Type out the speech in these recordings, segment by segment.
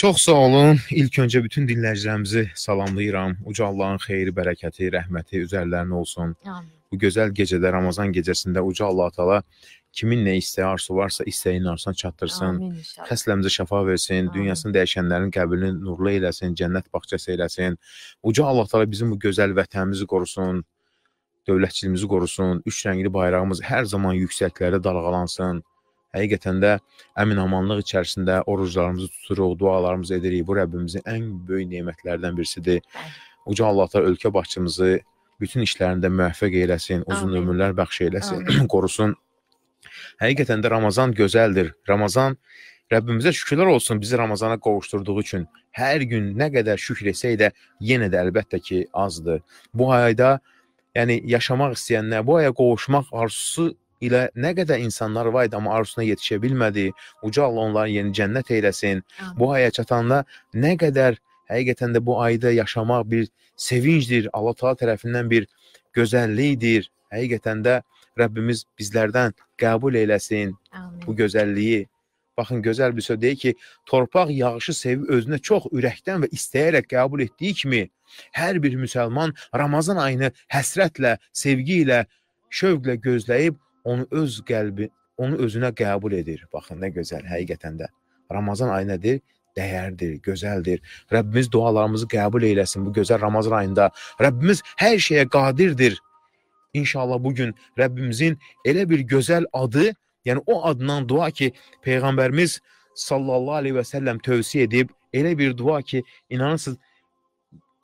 Çox sağ olun. İlk öncə bütün dinləyicilərimizi salamlayıram. Uca Allahın xeyri, bərəkəti, rəhməti üzərlərinə olsun. Amin. Bu gözəl gecədə Ramazan gecəsində uca Allah Taala kimin nə istəyi arzu varsa istəyin arzusuna çatdırsın. Xəstələrimizi şəfa versin, Amin. dünyasını dəyişənlərin qəbrini nurlu eləsin, cənnət bağçası eləsin. Uca Allah Taala bizim bu gözəl vətənimizi qorusun, dövlətçiliyimizi qorusun, üç rəngli bayrağımız hər zaman yüksəklərə dalğalansın həqiqətən də əminamanlıq içərisində oruclarımızı tuturuq, dualarımızı edirik. Bu Rəbbimizin ən böyük nemətlərindən birisidir. Uca Allah da ölkə başçımızı bütün işlərində müvəffəq eləsin, uzun Amin. ömürlər bəxş eləsin, Amin. qorusun. Həqiqətən də Ramazan gözəldir. Ramazan Rəbbimizə şükürlər olsun bizi Ramazana qovuşturduğu üçün. Hər gün nə qədər şükr etsək də yenə də əlbəttə ki azdır. Bu ayda yəni yaşamaq istəyənlər, bu aya qovuşmaq arzusu ilə nə qədər insanlar var idi, amma arzusuna yetişə bilmədi. Uca Allah onları yeni cənnət eyləsin. Amin. Bu aya çatanda nə qədər həqiqətən də bu ayda yaşamaq bir sevincdir, Allah Taala tərəfindən bir gözəllikdir. Həqiqətən də Rəbbimiz bizlərdən qəbul eləsin Amin. bu gözəlliyi. Baxın, gözəl bir söz deyir ki, torpaq yağışı sevib özünə çox ürəkdən və istəyərək qəbul etdiyi kimi, hər bir müsəlman Ramazan ayını həsrətlə, sevgi ilə, şövqlə gözləyib onu öz qəlbi, onu özünə qəbul edir. Baxın nə gözəl həqiqətən də. Ramazan ayı nədir? dəyərdir, gözəldir. Rəbbimiz dualarımızı qəbul eyləsin bu gözəl Ramazan ayında. Rəbbimiz hər şeyə qadirdir. İnşallah bu gün Rəbbimizin elə bir gözəl adı, yəni o adından dua ki, peyğəmbərimiz sallallahu əleyhi və səlləm tövsiyə edib, elə bir dua ki, inanırsınız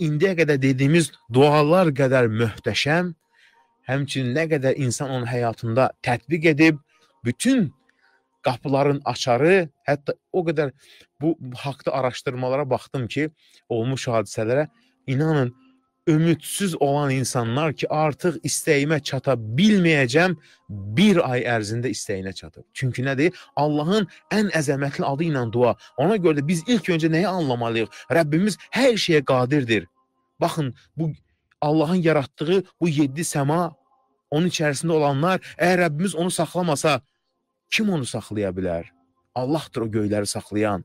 indiyə qədər dediyimiz dualar qədər möhtəşəm həmçinin nə qədər insan onun həyatında tətbiq edib, bütün qapıların açarı, hətta o qədər bu haqda araşdırmalara baxdım ki, olmuş hadisələrə inanın, ümidsiz olan insanlar ki, artıq istəyimə çata bilməyəcəm, bir ay ərzində istəyinə çatıb. Çünki nədir? Allahın ən əzəmətli adı ilə dua. Ona görə də biz ilk öncə nəyi anlamalıyıq? Rəbbimiz hər şeyə qadirdir. Baxın, bu Allahın yaratdığı bu 7 səma onun içerisinde olanlar, eğer Rabbimiz onu saxlamasa, kim onu saxlaya bilər? Allahdır o göyləri saxlayan.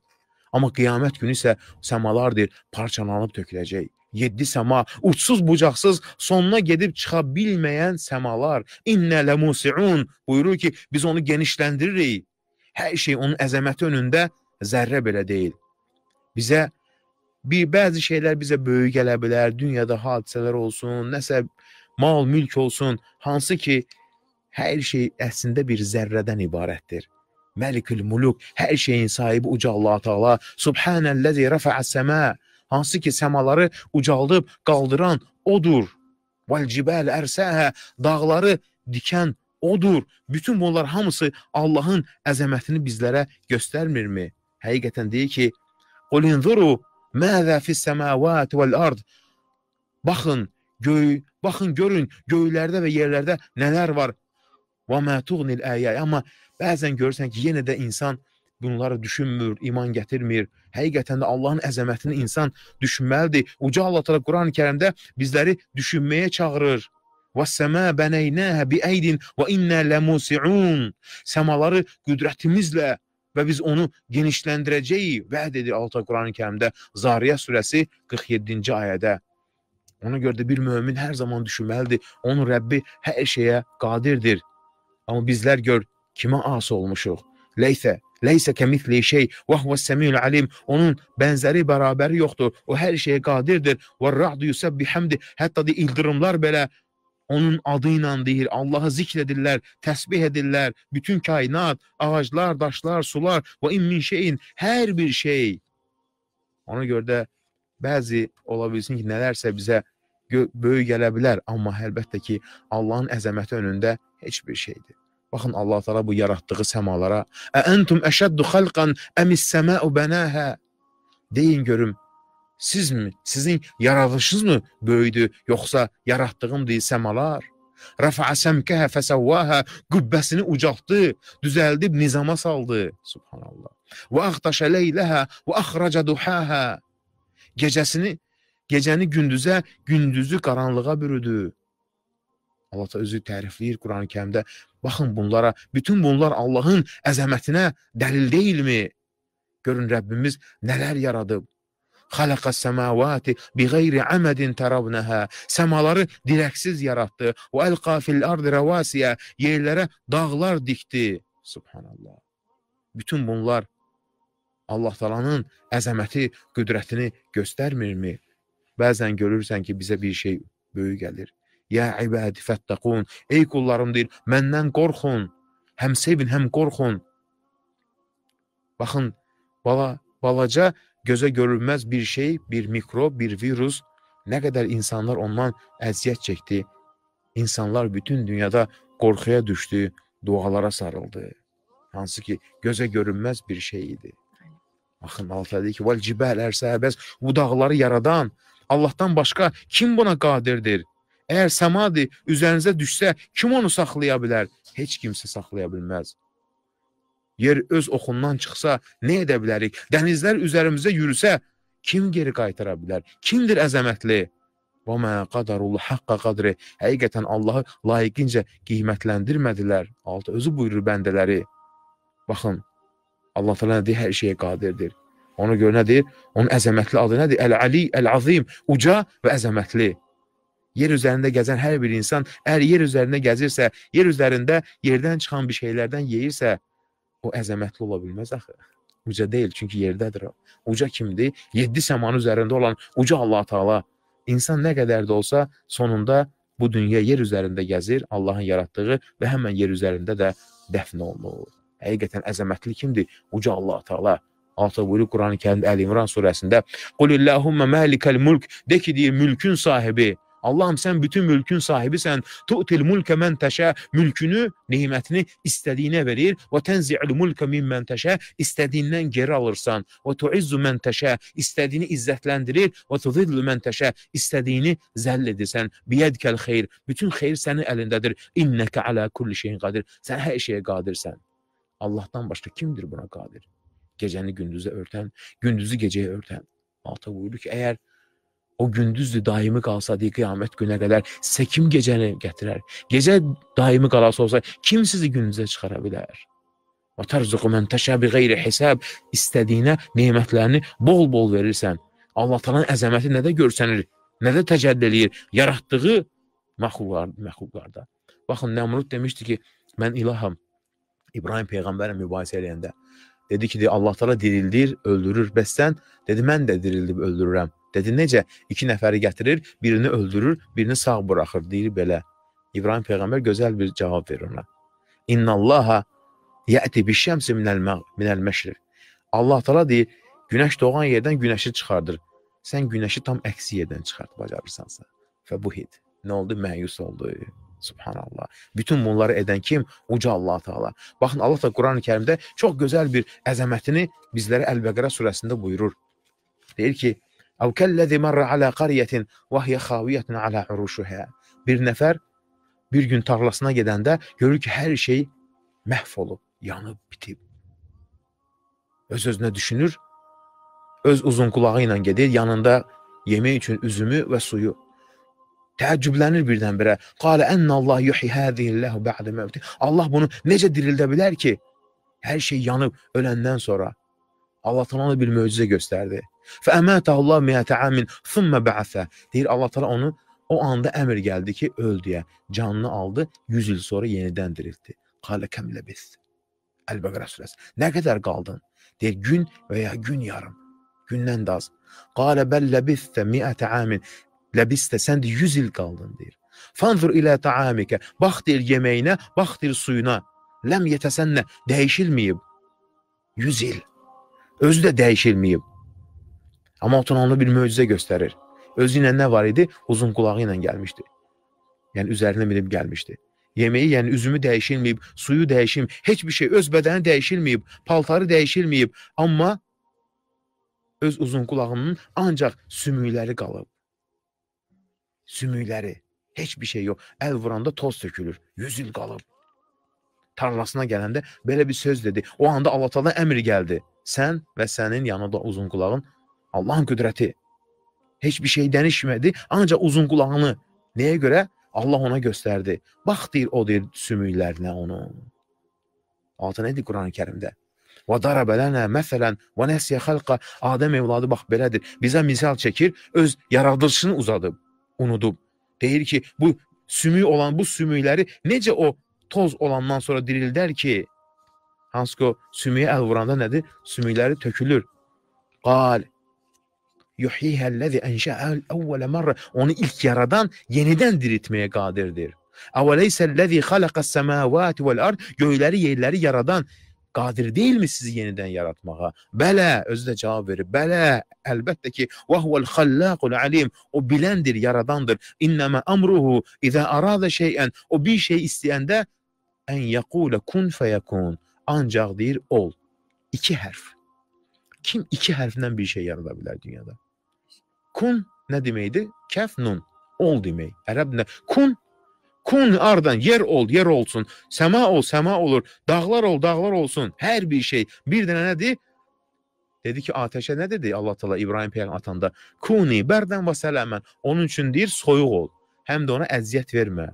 Ama qiyamət günü ise səmalar deyir, parçalanıb töküləcək. 7 səma, uçsuz bucaksız, sonuna gedib çıxa bilməyən səmalar. İnnə lemusiun buyurur ki, biz onu genişləndiririk. Her şey onun əzəməti önündə zerre belə deyil. Bizə bir bəzi şeyler bizə böyük gələ bilər, dünyada hadisələr olsun, nəsə mal, mülk olsun, hansı ki hər şey əslində bir zərrədən ibarətdir. Məlikül Muluk, hər şeyin sahibi uca Allah Taala, Subhanəllazi rafa'as-səma, hansı ki səmaları ucaldıb qaldıran odur. Vel cibal ersaha, dağları dikən odur. Bütün bunlar hamısı Allahın əzəmətini bizlərə göstərmirmi? Həqiqətən deyir ki: "Qul inzuru maza fi's-semawati vel-ard." Baxın, göy Baxın görün göylərdə və yerlərdə nələr var. Və mətuğnil əyə. Amma bəzən görürsən ki, yenə də insan bunları düşünmür, iman gətirmir. Həqiqətən də Allahın əzəmətini insan düşünməlidir. Uca Allah təala Qurani-Kərimdə bizləri düşünməyə çağırır. "Və-səmâ bənəynâhâ bi-əydin və innâ lamusî'ûn." Səmaları qüdrətimizlə və biz onu genişləndirəcəyik. Vəd edir Allah Qurani-Kərimdə Zariyyə surəsi 47-ci ayədə. Ona görə də bir mömin hər zaman düşünməlidir. Onun Rəbbi hər şeyə qadirdir. Amma bizlər gör kimə as olmuşuq. Leysə Leysə kəmithli şey və huvəs səmiul alim. Onun bənzəri, bərabəri yoxdur. O hər şeyə qadirdir. Və ra'du yusabbihamdi. Hətta də ildırımlar belə onun adı ilə deyir, Allahı zikr edirlər, təsbih edirlər, bütün kainat, ağaclar, daşlar, sular və in min şeyin, hər bir şey. Ona görə də bəzi ola bilsin ki, nələrsə bizə böyük gələ bilər, amma əlbəttə ki, Allahın əzəməti önündə heç bir şeydir. Baxın Allah Taala bu yaratdığı səmalara, "Ə entum əşəddu xalqan əmis-səma'u banaha?" Deyin görüm, sizmi, sizin yaradılışınız mı böyüdü, yoxsa yaratdığımdır səmalar? Rafa'a semkeha fesawwaha qübbəsini ucaltdı, düzəldib nizama saldı. Subhanallah. Və axtaşa leylaha və axraca duhaha. Gecəsini Gecəni gündüzə, gündüzü qaranlığa bürüdü. Allah da özü tərifləyir Quran-ı Kərimdə. Baxın bunlara, bütün bunlar Allahın əzəmətinə dəlil deyilmi? Görün Rəbbimiz nələr yaradıb. Xalaqa səmavati bi qeyri əmədin tərabnəhə. Səmaları dirəksiz yaratdı. Və əlqa fil ard rəvasiyə. Yerlərə dağlar dikdi. Subhanallah. Bütün bunlar Allah talanın əzəməti, qüdrətini göstərmirmi? Bəzən görürsən ki, bizə bir şey böyük gəlir. Ya ibadi fəttəqun. Ey qullarım deyir, məndən qorxun. Həm sevin, həm qorxun. Baxın, bala, balaca gözə görünməz bir şey, bir mikrob, bir virus nə qədər insanlar ondan əziyyət çəkdi. İnsanlar bütün dünyada qorxuya düşdü, dualara sarıldı. Hansı ki, gözə görünməz bir şey idi. Baxın, Allah təala ki, "Vel cibal ersabəs", bu dağları yaradan Allahdan başqa kim buna qadirdir? Əgər səmadi üzərinizə düşsə, kim onu saxlaya bilər? Heç kimsə saxlaya bilməz. Yer öz oxundan çıxsa, nə edə bilərik? Dənizlər üzərimizə yürüsə, kim geri qaytara bilər? Kimdir əzəmətli? Və mə qadarullah haqqa qadri. Həqiqətən Allahı layiqincə qiymətləndirmədilər. Altı özü buyurur bəndələri. Baxın, Allah təala hər şeyə qadirdir. Ona görə nədir? Onun əzəmətli adı nədir? Əl-Ali, Əl-Azim, uca və əzəmətli. Yer üzərində gəzən hər bir insan, əgər yer üzərində gəzirsə, yer üzərində yerdən çıxan bir şeylərdən yeyirsə, o əzəmətli ola bilməz axı. Uca deyil, çünki yerdədir o. Uca kimdir? 7 səmanın üzərində olan uca Allah Taala. İnsan nə qədər də olsa, sonunda bu dünya yer üzərində gəzir, Allahın yaratdığı və həmin yer üzərində də dəfn olunur. Həqiqətən əzəmətli kimdir? Uca Allah Taala. Ancaq buyurur Qurani Kərimdə Əl-İmran surəsində: "Qulillahumma malikal mulk" de ki, deyir, mülkün sahibi Allahım sən bütün mülkün sahibisən. Tu'til mulke men teşe. Mülkünü, nimətini istədiyinə verir. Və tenzi'il mulke mimmen teşe. İstədiyindən geri alırsan. Və tu'izzu men teşe. İstədiyini izzətləndirir. Və tuzillu men teşe. İstədiyini zəll edirsən. Biyədkəl xeyr. Bütün xeyr sənin əlindədir. İnnəkə alə kulli şeyin qadir. Sən hər şeyə qadirsən. Allahdan başqa kimdir buna qadir? geceni gündüze örten, gündüzü geceye örten. Malta buyurdu ki eğer o gündüzdü daimi qalsa di qiyamət günə qədər sekim gecəni gətirər. Gecə daimi qalası olsa kim sizi gündüzə çıxara bilər? Və tərzuqu mən təşəbi qeyri hesab istədiyinə nemətlərini bol-bol verirsən. Allah Taala'nın əzəməti nədə görsənir? Nədə təcəlli eləyir? Yaratdığı məxluqlar, məxluqlarda. Baxın Nəmrud demişdi ki, mən ilaham. İbrahim peyğəmbərlə mübahisə eləyəndə Dedi ki, Allah Teala dirildir, öldürür. Bəs sən? Dedi, mən də dirildib öldürürəm. Dedi, necə? İki nəfəri gətirir, birini öldürür, birini sağ buraxır. Deyir belə. İbrahim peyğəmbər gözəl bir cavab verir ona. İnnallaha yəti bişəmsi minəl məşriq. Allah Teala deyir, günəş doğan yerdən günəşi çıxardır. Sən günəşi tam əksi yerdən çıxartıb bacarırsansa. Və bu hid. Nə oldu? Məyus oldu. Subhanallah. Bütün bunları edən kim? Uca Allah Taala. Baxın Allah da Qurani-Kərimdə çox gözəl bir əzəmətini bizlərə Əl-Bəqərə surəsində buyurur. Deyir ki: "Əv kəllazi marra ala qaryatin və hiya xaviyatun ala urushiha." Bir nəfər bir gün tarlasına gedəndə görür ki, hər şey məhv olub, yanıb, bitib. Öz özünə düşünür, öz uzun qulağı ilə gedir, yanında yemək üçün üzümü və suyu Təəccüblənir birdən-birə. Qala enna Allah yuhi hadihi ba'de mevti. Allah bunu necə dirildə bilər ki? Hər şey yanıb öləndən sonra. Allah Teala bir möcüzə göstərdi. Fa amata Allah 100 amin thumma ba'atha. Deyir Allah Teala onu o anda əmr gəldi ki, öl deyə. Canını aldı, 100 il sonra yenidən diriltdi. Qala kam labis. Əl-Bəqərə surəsi. Nə qədər qaldın? Deyir gün və ya gün yarım. Gündən də az. Qala bel labistə 100 amin. Ləbistə, sən də 100 il qaldın deyir. Fanzur ilə taamikə, bax deyir yeməyinə, bax deyir suyuna. Ləm yetəsənlə dəyişilməyib. 100 il. Özü də dəyişilməyib. Amma otananlı bir möcüzə göstərir. Özü ilə nə var idi? Uzun qulağı ilə gəlmişdi. Yəni üzərinə minib gəlmişdi. Yeməyi, yəni üzümü dəyişilməyib, suyu dəyişilməyib, heç bir şey, öz bədəni dəyişilməyib, paltarı dəyişilməyib, amma öz uzun qulağının ancaq sümükləri qalıb sümükləri, heç bir şey yox. Əl vuranda toz tökülür. 100 il qalıb. Tarlasına gələndə belə bir söz dedi. O anda Allah Taala əmr gəldi. Sən və sənin yanında uzun qulağın Allahın qüdrəti. Heç bir şey dənişmədi, ancaq uzun qulağını. Nəyə görə? Allah ona göstərdi. Bax deyir o deyir sümüklərinə onu. Altı nədir Qurani-Kərimdə? Və darabələnə məsələn və nəsiyə xalqa Adəm evladı bax belədir. Bizə misal çəkir, öz yaradılışını uzadıb unudub. Deyir ki, bu sümük olan bu sümükləri necə o toz olandan sonra dirildər ki, hansı ki o sümüyə əl vuranda nədir? Sümükləri tökülür. Qal yuhihəl-ləzi ənşəəl-əvvələ marrə. Onu ilk yaradan yenidən diriltməyə qadirdir. Əvələysəl-ləzi xalaqəs-səməvati vəl-ard. Göyləri, yerləri yaradan qadir deyilmi sizi yenidən yaratmağa? Bələ, özü də cavab verir. Bələ, əlbəttə ki, və huvel xallaqul alim. O biləndir, yaradandır. İnnəmə amruhu izə arada şeyən. O bir şey istəyəndə ən yaqule kun feyekun. Ancaq deyir ol. İki hərf. Kim iki hərfdən bir şey yarada bilər dünyada? Kun nə deməkdir? Kəf nun. Ol demək. Ərəb nə? Kun Kun ardan yer ol, yer olsun. Səma ol, səma olur. Dağlar ol, dağlar olsun. Hər bir şey. Bir dənə nədir? Dedi ki, atəşə nə dedi Allah Teala İbrahim peyğəmbər atanda? Kuni bərdən və sələmən. Onun üçün deyir, soyuq ol. Həm də ona əziyyət vermə.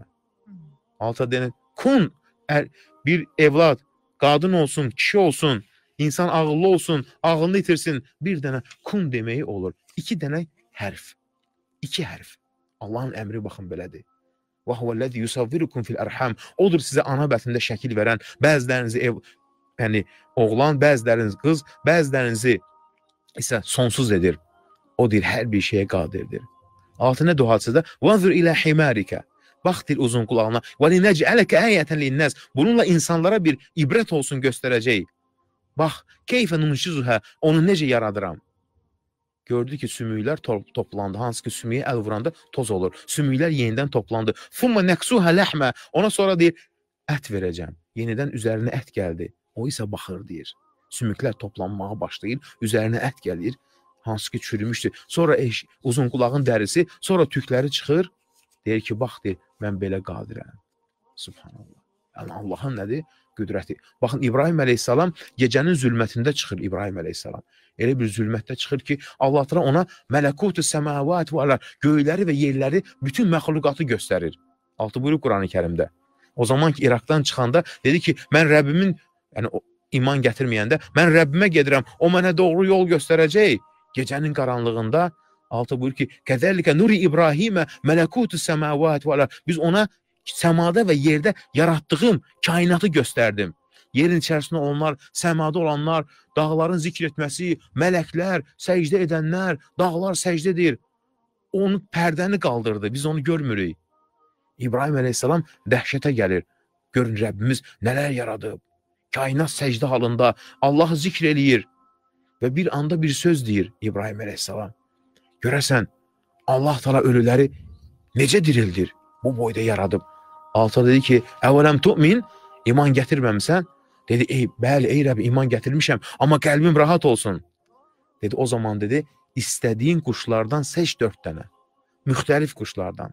Alta deyir, kun əl, bir evlad, qadın olsun, kişi olsun, insan ağıllı olsun, ağlını itirsin. Bir dənə kun deməyi olur. İki dənə hərf. İki hərf. Allahın əmri baxın belədir. Və huvəllezî yusavvirukum fil arham. Odur sizə ana bətnində şəkil verən, bəzilərinizi ev, yəni oğlan, bəziləriniz qız, bəzilərinizi isə sonsuz edir. O deyir, hər bir şeyə qadirdir. Altında duhasıda vanzur ilə himarika. Bax dil uzun qulağına. Və linəcələkə ayəten linnas. Bununla insanlara bir ibrət olsun göstərəcək. Bax, keyfə nunşizuha. Onu necə yaradıram? Gördü ki, sümüklər to toplandı. Hansı ki, sümüyə əl vuranda toz olur. Sümüklər yenidən toplandı. Fumma naqsuha lahma. Ona sonra deyir, ət verəcəm. Yenidən üzərinə ət gəldi. O isə baxır deyir. Sümüklər toplanmağa başlayır, üzərinə ət gəlir. Hansı ki, çürümüşdür. Sonra eş, uzun qulağın dərisi, sonra tükləri çıxır. Deyir ki, bax deyir, mən belə qadirəm. Subhanallah. Yəni Allahın nədir? Qüdrəti. Baxın İbrahim əleyhissalam gecənin zülmətində çıxır İbrahim əleyhissalam elə bir zülmətdə çıxır ki, Allah təala ona mələkutu səmavat və göyləri və yerləri bütün məxluqatı göstərir. 6 buyurur Qurani-Kərimdə. O zaman ki İraqdan çıxanda dedi ki, mən Rəbbimin yəni iman gətirməyəndə mən Rəbbimə gedirəm, o mənə doğru yol göstərəcək. Gecənin qaranlığında 6 buyurur ki, "Kəzəlikə nuri İbrahimə mələkutu səmavat və Biz ona səmada və yerdə yaratdığım kainatı göstərdim yerin içərisində olanlar, səmada olanlar, dağların zikr etməsi, mələklər, səcdə edənlər, dağlar səcdədir. Onu pərdəni qaldırdı, biz onu görmürük. İbrahim əleyhissalam dəhşətə gəlir. Görün, Rəbbimiz nələr yaradıb. Kainat səcdə halında Allah zikr eləyir və bir anda bir söz deyir İbrahim əleyhissalam. Görəsən, Allah tala ölüləri necə dirildir? Bu boyda yaradıb. Alta dedi ki, əvələm tu'min, iman gətirməmsən, Dedi, ey, bəli, ey Rəbbi, iman gətirmişəm, amma qəlbim rahat olsun. Dedi, o zaman dedi, istədiyin quşlardan seç dörd dənə, müxtəlif quşlardan.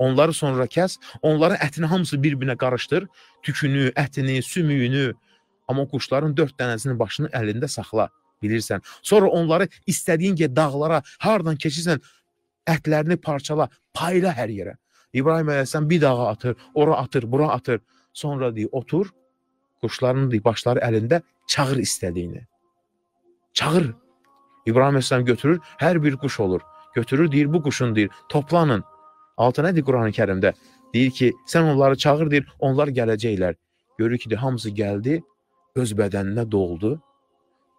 Onları sonra kəs, onların ətini hamısı bir-birinə qarışdır, tükünü, ətini, sümüyünü, amma quşların dörd dənəsinin başını əlində saxla, bilirsən. Sonra onları istədiyin ki, dağlara, hardan keçirsən, ətlərini parçala, payla hər yerə. İbrahim əleyhissalam bir dağa atır, ora atır, bura atır. Sonra deyir, otur, quşların başları əlində çağır istədiyini. Çağır. İbrahim əsələm götürür, hər bir quş olur. Götürür, deyir, bu quşun deyir, toplanın. Altı nədir Quran-ı Kərimdə? Deyir ki, sən onları çağır, deyir, onlar gələcəklər. Görür ki, deyir, hamısı gəldi, öz bədəninə doldu.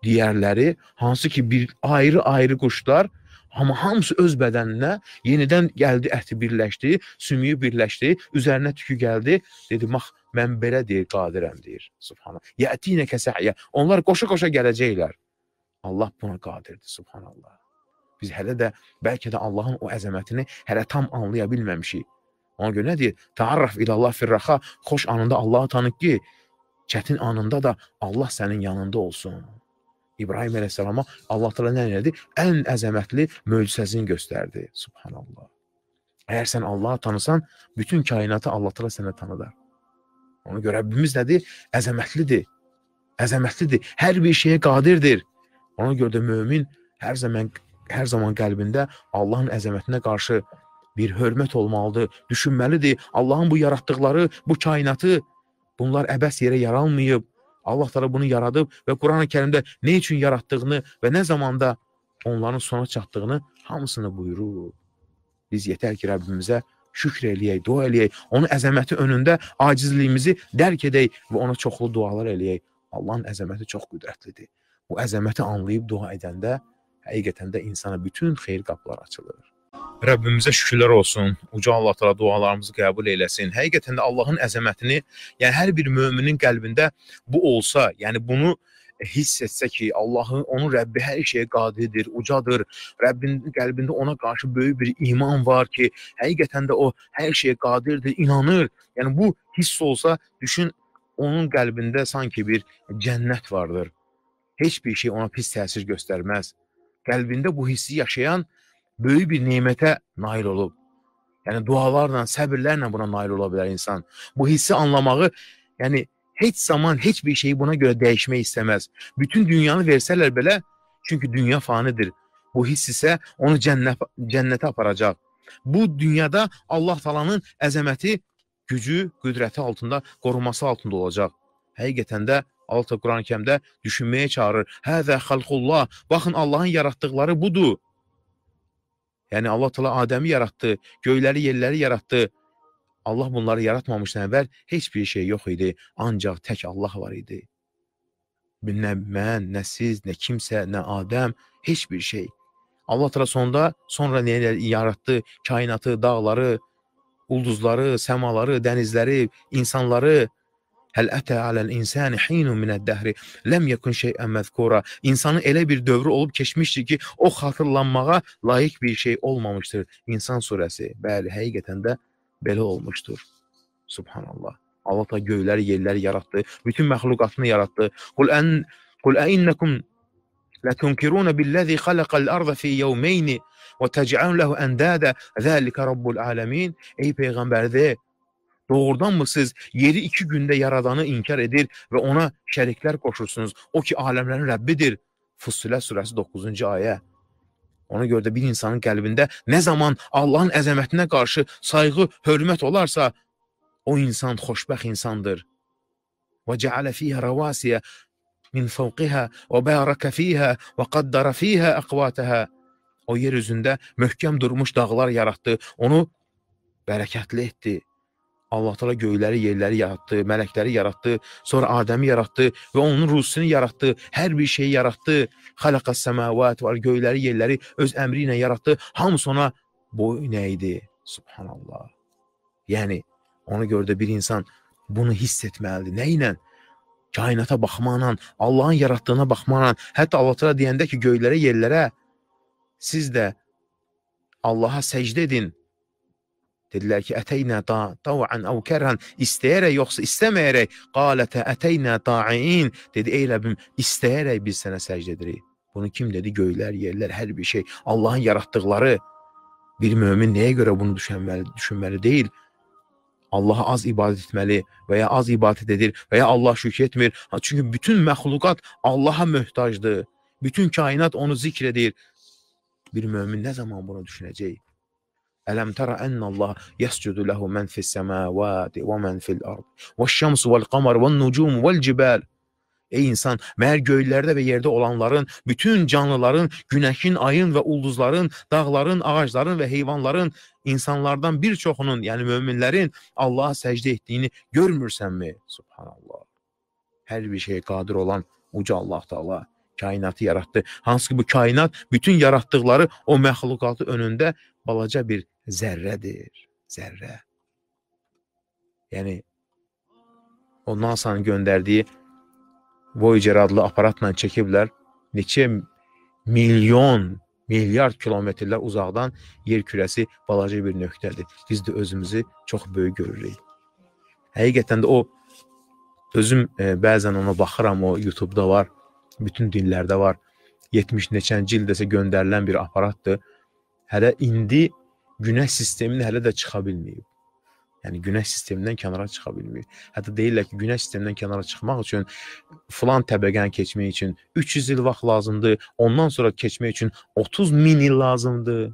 Digərləri, hansı ki, bir ayrı-ayrı quşlar, -ayrı Amma hamısı öz bədəninə yenidən gəldi, əti birləşdi, sümüyü birləşdi, üzərinə tükü gəldi. Dedi, "Max, mən belə deyir, qadirəm" deyir. Subhanallah. Yətinə kəsəyə. Onlar qoşa-qoşa gələcəklər. Allah buna qadirdir, subhanallah. Biz hələ də bəlkə də Allahın o əzəmətini hələ tam anlaya bilməmişik. Ona görə nə deyir? Taarraf ilallah firraha, xoş anında Allahı tanı ki, çətin anında da Allah sənin yanında olsun. İbrahim əleyhissalama Allah təala nə elədi? Ən əzəmətli möcüzəsini göstərdi. Subhanallah. Əgər sən Allahı tanısan, bütün kainatı Allah təala sənə tanıdar. Ona görə Rəbbimiz nədir? Əzəmətlidir. Əzəmətlidir. Hər bir şeyə qadirdir. Ona görə də mömin hər zaman hər zaman qəlbində Allahın əzəmətinə qarşı bir hörmət olmalıdır, düşünməlidir. Allahın bu yaratdıqları, bu kainatı bunlar əbəs yerə yaranmayıb. Allah təala bunu yaradıb və Qurani-Kərimdə nə üçün yaratdığını və nə zamanda onların sona çatdığını hamısını buyurur. Biz yetər ki, Rəbbimizə şükr eləyək, dua eləyək, onun əzəməti önündə acizliyimizi dərk edək və ona çoxlu dualar eləyək. Allahın əzəməti çox qüdrətlidir. Bu əzəməti anlayıb dua edəndə həqiqətən də insana bütün xeyir qapıları açılır. Rəbbimizə şükürlər olsun. Uca Allah təala dualarımızı qəbul eləsin. Həqiqətən də Allahın əzəmətini, yəni hər bir möminin qəlbində bu olsa, yəni bunu hiss etsə ki, Allahın onun Rəbbi hər şeyə qadirdir, ucadır. Rəbbinin qəlbində ona qarşı böyük bir iman var ki, həqiqətən də o hər şeyə qadirdir, inanır. Yəni bu hiss olsa, düşün onun qəlbində sanki bir cənnət vardır. Heç bir şey ona pis təsir göstərməz. Qəlbində bu hissi yaşayan böyük bir nemətə nail olub. Yəni dualarla, səbirlərlə buna nail ola bilər insan. Bu hissi anlamağı, yəni heç zaman heç bir şeyi buna görə dəyişmək istəməz. Bütün dünyanı versələr belə, çünki dünya fanidir. Bu hiss isə onu cənnət cənnətə aparacaq. Bu dünyada Allah Taala'nın əzəməti, gücü, qüdrəti altında, qorunması altında olacaq. Həqiqətən də Allah Quran-Kərimdə düşünməyə çağırır. Həzə xalqullah. Baxın Allahın yaratdıqları budur. Yəni Allah təala Adəmi yaratdı, göyləri, yerləri yaratdı. Allah bunları yaratmamışdan əvvəl heç bir şey yox idi. Ancaq tək Allah var idi. Nə mən, nə siz, nə kimsə, nə Adəm, heç bir şey. Allah təala sonda sonra nəyə yaratdı? Kainatı, dağları, ulduzları, səmaları, dənizləri, insanları, Həl ətə aləl insani hinun minəd dəhri ləm yekun şey'ən məzkura. İnsanın elə bir dövrü olub keçmişdir ki, o xatırlanmağa layiq bir şey olmamışdır. İnsan surəsi. Bəli, həqiqətən də belə olmuşdur. Subhanallah. Allah da göyləri, yerləri yaratdı, bütün məxluqatını yaratdı. Qul ən qul ənnakum لتنكرون بالذي خلق الأرض في يومين وتجعلون له أندادا ذلك رب العالمين Ey Peygamber de Doğrudan mı siz yeri iki günde yaradanı inkar edir ve ona şerikler koşursunuz? O ki alemlerin Rabbidir. Fussilet suresi 9. Ayet. Ona görə də bir insanın kalbinde ne zaman Allahın əzəmətinə karşı saygı, hörmət olarsa, o insan xoşbəxt insandır. Və cəalə fiyhə rəvasiyə min fəvqihə və bərəkə fiyhə və qaddara fiyhə əqvatəhə. O yer üzündə möhkəm durmuş dağlar yarattı, onu bərəkətli etdi. Allah Teala göyləri, yerləri yaratdı, mələkləri yaratdı, sonra Adəmi yaratdı və onun ruhunu yaratdı, hər bir şeyi yaratdı. Xalaqas semavat var, göyləri, yerləri öz əmri ilə yaratdı. Hamısı ona boyun əydi. Subhanallah. Yəni ona görə də bir insan bunu hiss etməlidir. Nə ilə? Kainata baxmaqla, Allahın yaratdığına baxmaqla, hətta Allah Teala deyəndə ki, göylərə, yerlərə siz də Allaha səcdə edin Dedilər ki, ətəynə tavan əv kərhən, istəyərək yoxsa istəməyərək, qalətə ətəynə ta'iin, dedi, ey Rəbbim, istəyərək biz sənə səcd edirik. Bunu kim dedi? Göylər, yerlər, hər bir şey, Allahın yaratdıqları. Bir mömin nəyə görə bunu düşünməli, düşünməli deyil? Allaha az ibadət etməli və ya az ibadət edir və ya Allah şükür etmir. Çünki bütün məxluqat Allaha möhtacdır. Bütün kainat onu zikr edir. Bir mömin nə zaman bunu düşünəcək? ألم ترى أن الله يسجد له من في السماوات ومن في الأرض والشمس والقمر والنجوم والجبال Ey insan, məhər göylərdə və yerdə olanların, bütün canlıların, günəşin, ayın və ulduzların, dağların, ağacların və heyvanların, insanlardan bir çoxunun, yəni möminlərin Allaha səcdə etdiyini görmürsənmi? Subhanallah. Hər bir şeyə qadir olan uca Allah Taala kainatı yaratdı. Hansı ki bu kainat bütün yaratdıqları o məxluqatı önündə balaca bir zərrədir, zərrə. Yəni o NASA-nın göndərdiyi Voyager adlı aparatla çəkiblər neçə milyon, milyard kilometrlər uzaqdan yer kürəsi balaca bir nöqtədir. Biz də özümüzü çox böyük görürük. Həqiqətən də o özüm e, bəzən ona baxıram, o YouTube-da var, bütün dillərdə var. 70 neçənci ildəsə göndərilən bir aparatdır hələ indi günəş sistemindən hələ də çıxa bilməyib. Yəni günəş sistemindən kənara çıxa bilmir. Hətta deyirlər ki, günəş sistemindən kənara çıxmaq üçün filan təbəqəni keçmək üçün 300 il vaxt lazımdır. Ondan sonra keçmək üçün 30 min il lazımdır.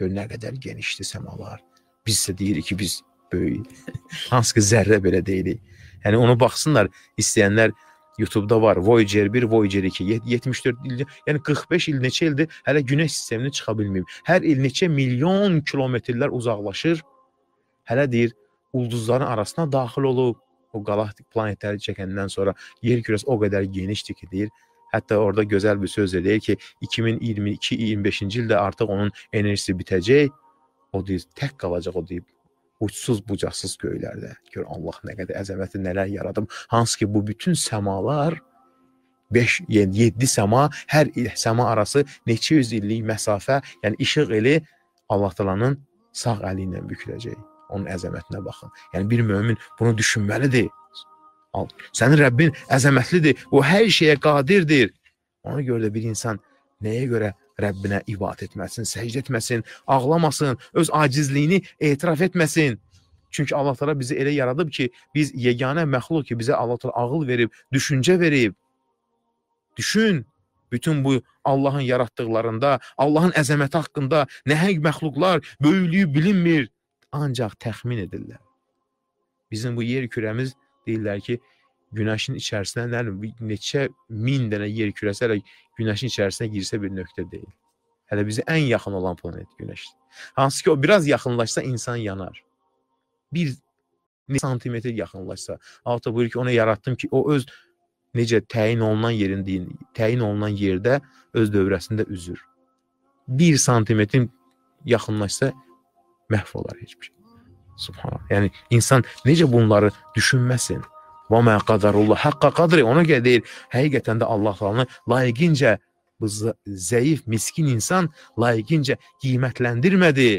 Gör nə qədər genişdir səmalar. Biz isə deyirik ki, biz böyük. Hansı ki zərrə belə deyilik. Yəni ona baxsınlar istəyənlər YouTube-da var. Voyager 1, Voyager 2, 74 il, yəni 45 il neçə ildir hələ Günəş sisteminə çıxa bilməyib. Hər il neçə milyon kilometrlər uzaqlaşır. Hələ deyir ulduzların arasına daxil olub. O qalaktik planetləri çəkəndən sonra yer kürəsi o qədər genişdir ki, deyir, Hətta orada gözəl bir söz deyir ki, 2022-25-ci ildə artıq onun enerjisi bitəcək. O deyir, tək qalacaq o deyib uçsuz-bucaqsız göylərdə. Gör Allah nə qədər əzəməti nələr yaradıb. Hansı ki bu bütün səmalar 5 7 yəni səma, hər il səma arası neçə yüz illik məsafə, yəni işıq eli Allah Taala'nın sağ əli ilə büküləcək. Onun əzəmətinə baxın. Yəni bir mömin bunu düşünməlidir. Al. Sənin Rəbbin əzəmətlidir. O hər şeyə qadirdir. Ona görə də bir insan nəyə görə Rəbbinə ibat etməsin, səcdə etməsin, ağlamasın, öz acizliyini etiraf etməsin. Çünki Allah təala bizi elə yaradıb ki, biz yeganə məxluq ki, bizə Allah təala ağıl verib, düşüncə verib. Düşün bütün bu Allahın yaratdıqlarında, Allahın əzəməti haqqında nəhəng məxluqlar böyüklüyü bilinmir, ancaq təxmin edirlər. Bizim bu yer kürəmiz deyirlər ki, günəşin içərisinə nə bilim neçə min dənə yer kürəsi hələ günəşin içərisinə girsə bir nöqtə deyil. Hələ bizə ən yaxın olan planet günəşdir. Hansı ki o biraz yaxınlaşsa insan yanar. Bir santimetr yaxınlaşsa, auto buyur ki, ona yaratdım ki, o öz necə təyin olunan yerində, təyin olunan yerdə öz dövrəsində üzür. 1 santimetrin yaxınlaşsa məhv olar heç bir şey. Subhanallah. Yəni insan necə bunları düşünməsin? Və mə qadarullah haqqa qadri. Ona görə deyir, həqiqətən də Allah Taala'nı layiqincə bu zəif, miskin insan layiqincə qiymətləndirmədi.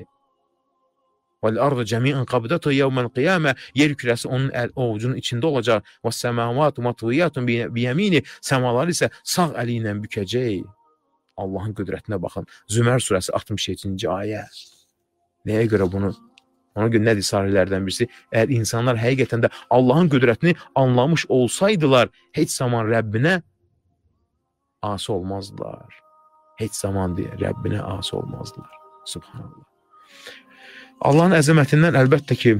Vəl ardı cəmiən qabdatu yevmel qiyamə. Yer kürəsi onun əl ovucunun içində olacaq. Və səmavatu matwiyatun bi yamini. Səmalar isə sağ əli ilə bükəcək. Allahın qüdrətinə baxın. Zümer surəsi 67-ci ayə. Nəyə görə bunu Ona görə nədir salihlərdən birisi? Əgər insanlar həqiqətən də Allahın qüdrətini anlamış olsaydılar, heç zaman Rəbbinə asi olmazdılar. Heç zaman deyə Rəbbinə asi olmazdılar. Subhanallah. Allahın əzəmətindən əlbəttə ki,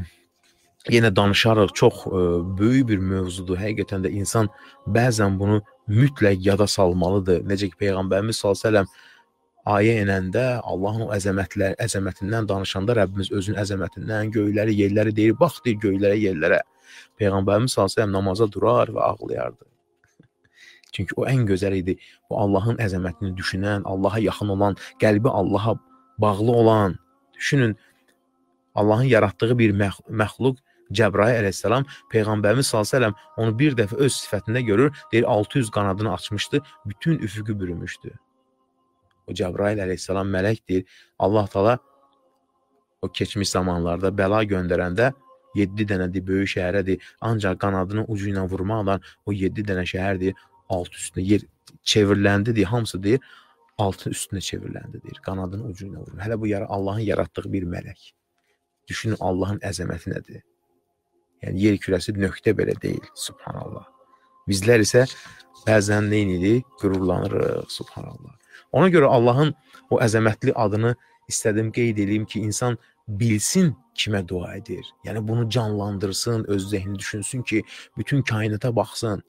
yenə danışarıq. Çox ə, e, böyük bir mövzudur. Həqiqətən də insan bəzən bunu mütləq yada salmalıdır. Necə ki peyğəmbərimiz sallallahu əleyhi və səlləm ayə enəndə Allahın o əzəmətlər, əzəmətindən danışanda Rəbbimiz özünün əzəmətindən göyləri, yerləri deyir, bax deyir göylərə, yerlərə. Peyğəmbərimiz sallallahu namaza durar və ağlayardı. Çünki o ən gözəl idi. Bu Allahın əzəmətini düşünən, Allaha yaxın olan, qəlbi Allaha bağlı olan. Düşünün Allahın yaratdığı bir məxluq Cəbrail əleyhissalam peyğəmbərimiz sallallahu əleyhi onu bir dəfə öz sifətində görür, deyir 600 qanadını açmışdı, bütün üfüqü bürümüşdü. O Cəbrail əleyhissalam mələkdir. Allah Taala o keçmiş zamanlarda bəla göndərəndə 7 dənədir böyük şəhərədir. Ancaq qanadını ucu ilə vurmaqla o 7 dənə şəhərdir alt üstünə yer çevriləndi deyir, hamısı deyir altı üstünə çevriləndi deyir. Qanadını ucu ilə vurur. Hələ bu yara Allahın yaratdığı bir mələk. Düşünün Allahın əzəməti nədir? Yəni yer kürəsi nöqtə belə deyil, subhanallah. Bizlər isə bəzən nə edirik? Qürurlanırıq, subhanallah. Ona görə Allahın o əzəmətli adını istədim qeyd edeyim ki, insan bilsin kimə dua edir. Yəni bunu canlandırsın, öz zehnini düşünsün ki, bütün kainata baxsın.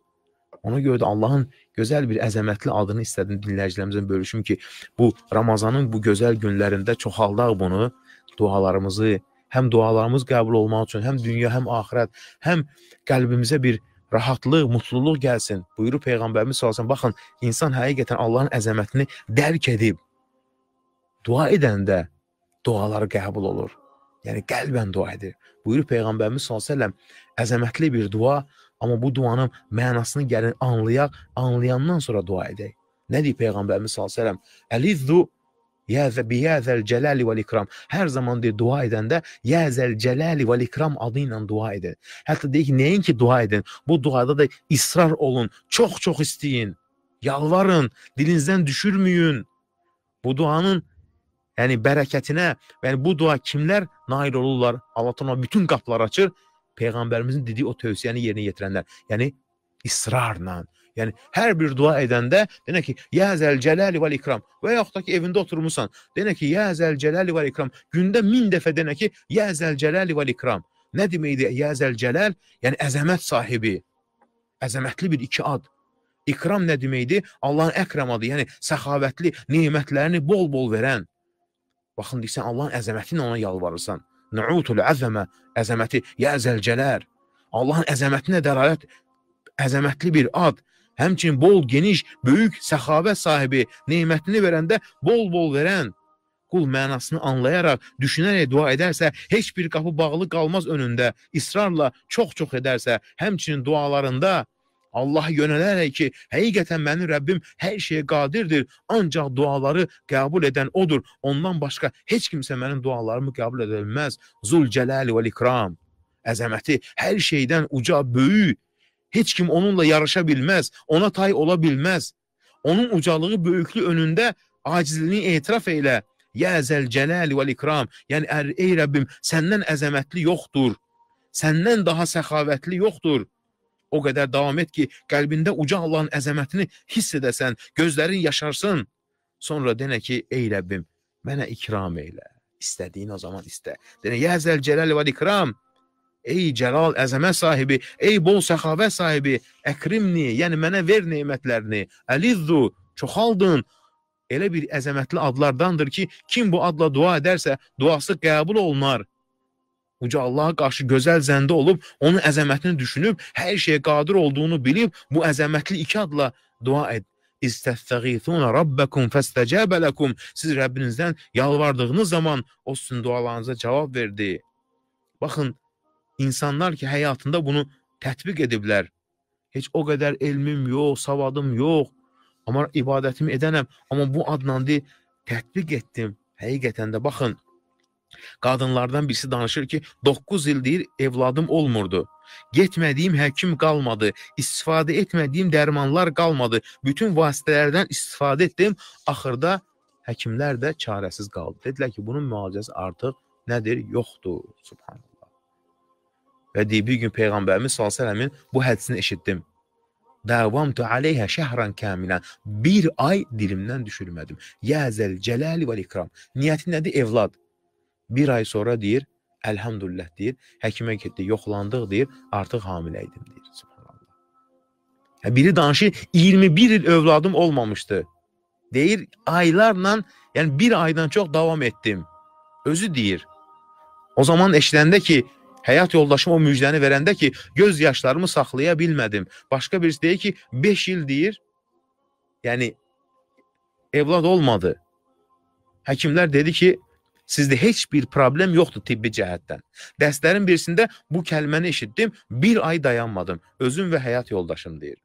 Ona görə də Allahın gözəl bir əzəmətli adını istədim dinləyicilərimizlə bölüşüm ki, bu Ramazanın bu gözəl günlərində çoxaldaq bunu, dualarımızı, həm dualarımız qəbul olmaq üçün, həm dünya, həm axirət, həm qəlbimizə bir rahatlıq, mutluluq gəlsin. Buyurur peyğəmbərimiz sallallahu baxın, insan həqiqətən Allahın əzəmətini dərk edib dua edəndə duaları qəbul olur. Yəni qəlbən dua edir. Buyurur peyğəmbərimiz sallallahu əzəmətli bir dua, amma bu duanın mənasını gəlin anlayaq, anlayandan sonra dua edək. Nə deyir peyğəmbərimiz sallallahu əleyhi və səlləm? Əlizu Yəzə bi yəzəl cəlali vəl ikram. Hər zaman deyə dua edəndə yəzəl cəlali vəl ikram adı ilə dua edin. Hətta deyir ki, nəinki dua edin, bu duada da israr olun, çox-çox istəyin, yalvarın, dilinizdən düşürməyin. Bu duanın yəni bərəkətinə, yəni bu dua kimlər nail olurlar? Allah təala bütün qapıları açır. Peyğəmbərimizin dediyi o tövsiyəni yerinə yetirənlər. Yəni israrla, Yəni hər bir dua edəndə deyən ki, "Ya Zəlcəlal və İkram" və yaxud da ki, evində oturmusan, deyən ki, "Ya Zəlcəlal və İkram" gündə 1000 dəfə deyən ki, "Ya Zəlcəlal və İkram" Nə deməkdir Ya Zəlcəlal? Yəni əzəmət sahibi. Əzəmətli bir iki ad. İkram nə deməkdir? Allahın əkrəm adı, yəni səxavətli, nemətlərini bol-bol verən. Baxın deyirsən Allahın əzəməti ilə ona yalvarırsan. Nuutul əzəmə, əzəməti Ya Zəlcəlal. Allahın əzəmətinə dəlalət əzəmətli bir ad, həmçin bol, geniş, böyük səxavət sahibi, neymətini verəndə bol-bol verən, qul mənasını anlayaraq, düşünərək dua edərsə, heç bir qapı bağlı qalmaz önündə, israrla çox-çox edərsə, həmçinin dualarında Allaha yönələrək ki, həqiqətən mənim Rəbbim hər şeyə qadirdir, ancaq duaları qəbul edən odur. Ondan başqa heç kimsə mənim dualarımı qəbul edə bilməz. Zul Cəlal və İkram. Əzəməti hər şeydən uca, böyük Heç kim onunla yarışa bilməz, ona tay ola bilməz. Onun ucalığı, böyüklüğü önündə acizliyini etiraf elə. Ya zəlcələl vəl ikram. Yəni ey Rəbbim, səndən əzəmətli yoxdur. Səndən daha səxavətli yoxdur. O qədər davam et ki, qəlbində uca Allahın əzəmətini hiss edəsən, gözlərin yaşarsın. Sonra denə ki, ey Rəbbim, mənə ikram elə. İstədiyin o zaman istə. Denə ya zəlcələl vəl ikram. Ey cəlal, əzəmət sahibi, ey bol səxavət sahibi, əkrimni, yəni mənə ver nemətlərini. Əlizzu, çoxaldın. Elə bir əzəmətli adlardandır ki, kim bu adla dua edərsə, duası qəbul olunar. Uca Allaha qarşı gözəl zəndə olub, onun əzəmətini düşünüb, hər şeyə qadir olduğunu bilib, bu əzəmətli iki adla dua et. İstəstəğithuna rabbəkum fəstəcəbə ləkum. Siz Rəbbinizdən yalvardığınız zaman o sizin dualarınıza cavab verdi. Baxın, insanlar ki, həyatında bunu tətbiq ediblər. Heç o qədər elmim yox, savadım yox, amma ibadətimi edənəm, amma bu adla deyil, tətbiq etdim. Həqiqətən də baxın, Qadınlardan birisi danışır ki, 9 il deyir evladım olmurdu. Getmədiyim həkim qalmadı, istifadə etmədiyim dərmanlar qalmadı. Bütün vasitələrdən istifadə etdim. Axırda həkimlər də çarəsiz qaldı. Dedilər ki, bunun müalicəsi artıq nədir? Yoxdur. Subhanallah. Və deyir, bir gün Peyğəmbərimiz s.ə.v-in bu hədisini eşitdim. Davamtu aleyhə şəhran kamilən. Bir ay dilimdən düşürmədim. Yəzəl cələli vəl ikram. Niyyəti nədir? Evlad. Bir ay sonra deyir, əlhəmdülillah deyir, həkimə getdi, yoxlandıq deyir, artıq hamilə idim deyir. Subhanallah. Hə, biri danışır, 21 il övladım olmamışdı. Deyir, aylarla, yəni bir aydan çox davam etdim. Özü deyir. O zaman eşidəndə ki, Hayat yoldaşım o müjdəni verəndə ki, göz yaşlarımı saxlaya bilmədim. Başqa birisi deyir ki, 5 il deyir, yəni evlad olmadı. Həkimlər dedi ki, sizde heç bir problem yoxdur tibbi cəhətdən. Dərslərin birisində bu kəlməni eşitdim, bir ay dayanmadım. Özüm və hayat yoldaşım deyir.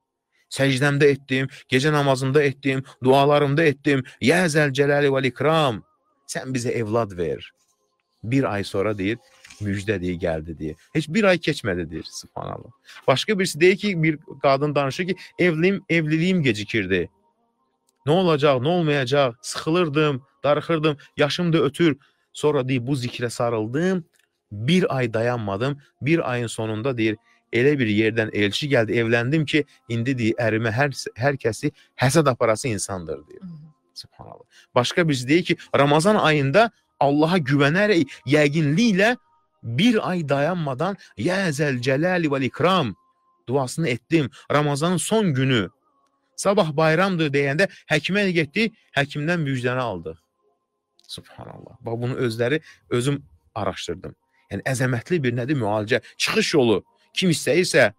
Səcdəmdə etdim, gecə namazımda etdim, dualarımda etdim. Yəzəl cəlali vəl ikram. Sən bizə evlad ver. Bir ay sonra deyir, müjdə deyir, gəldi deyir. Heç bir ay keçmədi deyir, subhanallah. Başqa birisi deyir ki, bir qadın danışır ki, evliyim, evliliyim gecikirdi. Nə olacaq, nə olmayacaq, sıxılırdım, darıxırdım, yaşım da ötür. Sonra deyir, bu zikrə sarıldım, bir ay dayanmadım, bir ayın sonunda deyir, elə bir yerdən elçi gəldi, evləndim ki, indi deyir, ərimə hər, hər kəsi həsəd aparası insandır deyir. Subhanallah. Başqa birisi deyir ki, Ramazan ayında Allaha güvənərək, yəqinliklə bir ay dayanmadan Ya Zəlcəlali vel İkram duasını etdim. Ramazanın son günü sabah bayramdır deyəndə həkimə getdi, həkimdən müjdəni aldı. Subhanallah. Bax bunu özləri özüm araşdırdım. Yəni əzəmətli bir nədir müalicə, çıxış yolu. Kim istəyirsə,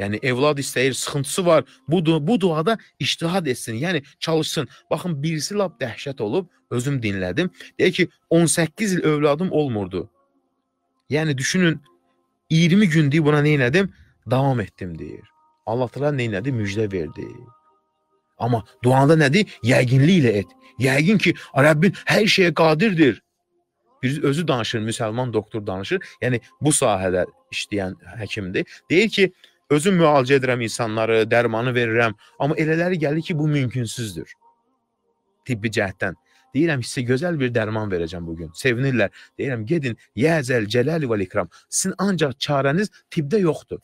yəni evlad istəyir, sıxıntısı var, bu du bu duada ictihad etsin, yəni çalışsın. Baxın birisi lap dəhşət olub, özüm dinlədim. Deyir ki, 18 il övladım olmurdu. Yəni düşünün 20 gün deyib buna nə elədim? Davam etdim deyir. Allah təala nə elədi? Müjdə verdi. Amma duanda nədir? Yəqinliklə et. Yəqin ki, Rəbbin hər şeyə qadirdir. Bir özü danışır, müsəlman doktor danışır. Yəni bu sahədə işləyən həkimdir. Deyir ki, özüm müalicə edirəm insanları, dərmanı verirəm, amma elələri gəlir ki, bu mümkünsüzdür. Tibbi cəhətdən. Deyirəm sizə gözəl bir dərman verəcəm bu gün. Sevinirlər. Deyirəm gedin Yəzəl Cəlal və İkram. Sizin ancaq çarəniz tibbdə yoxdur.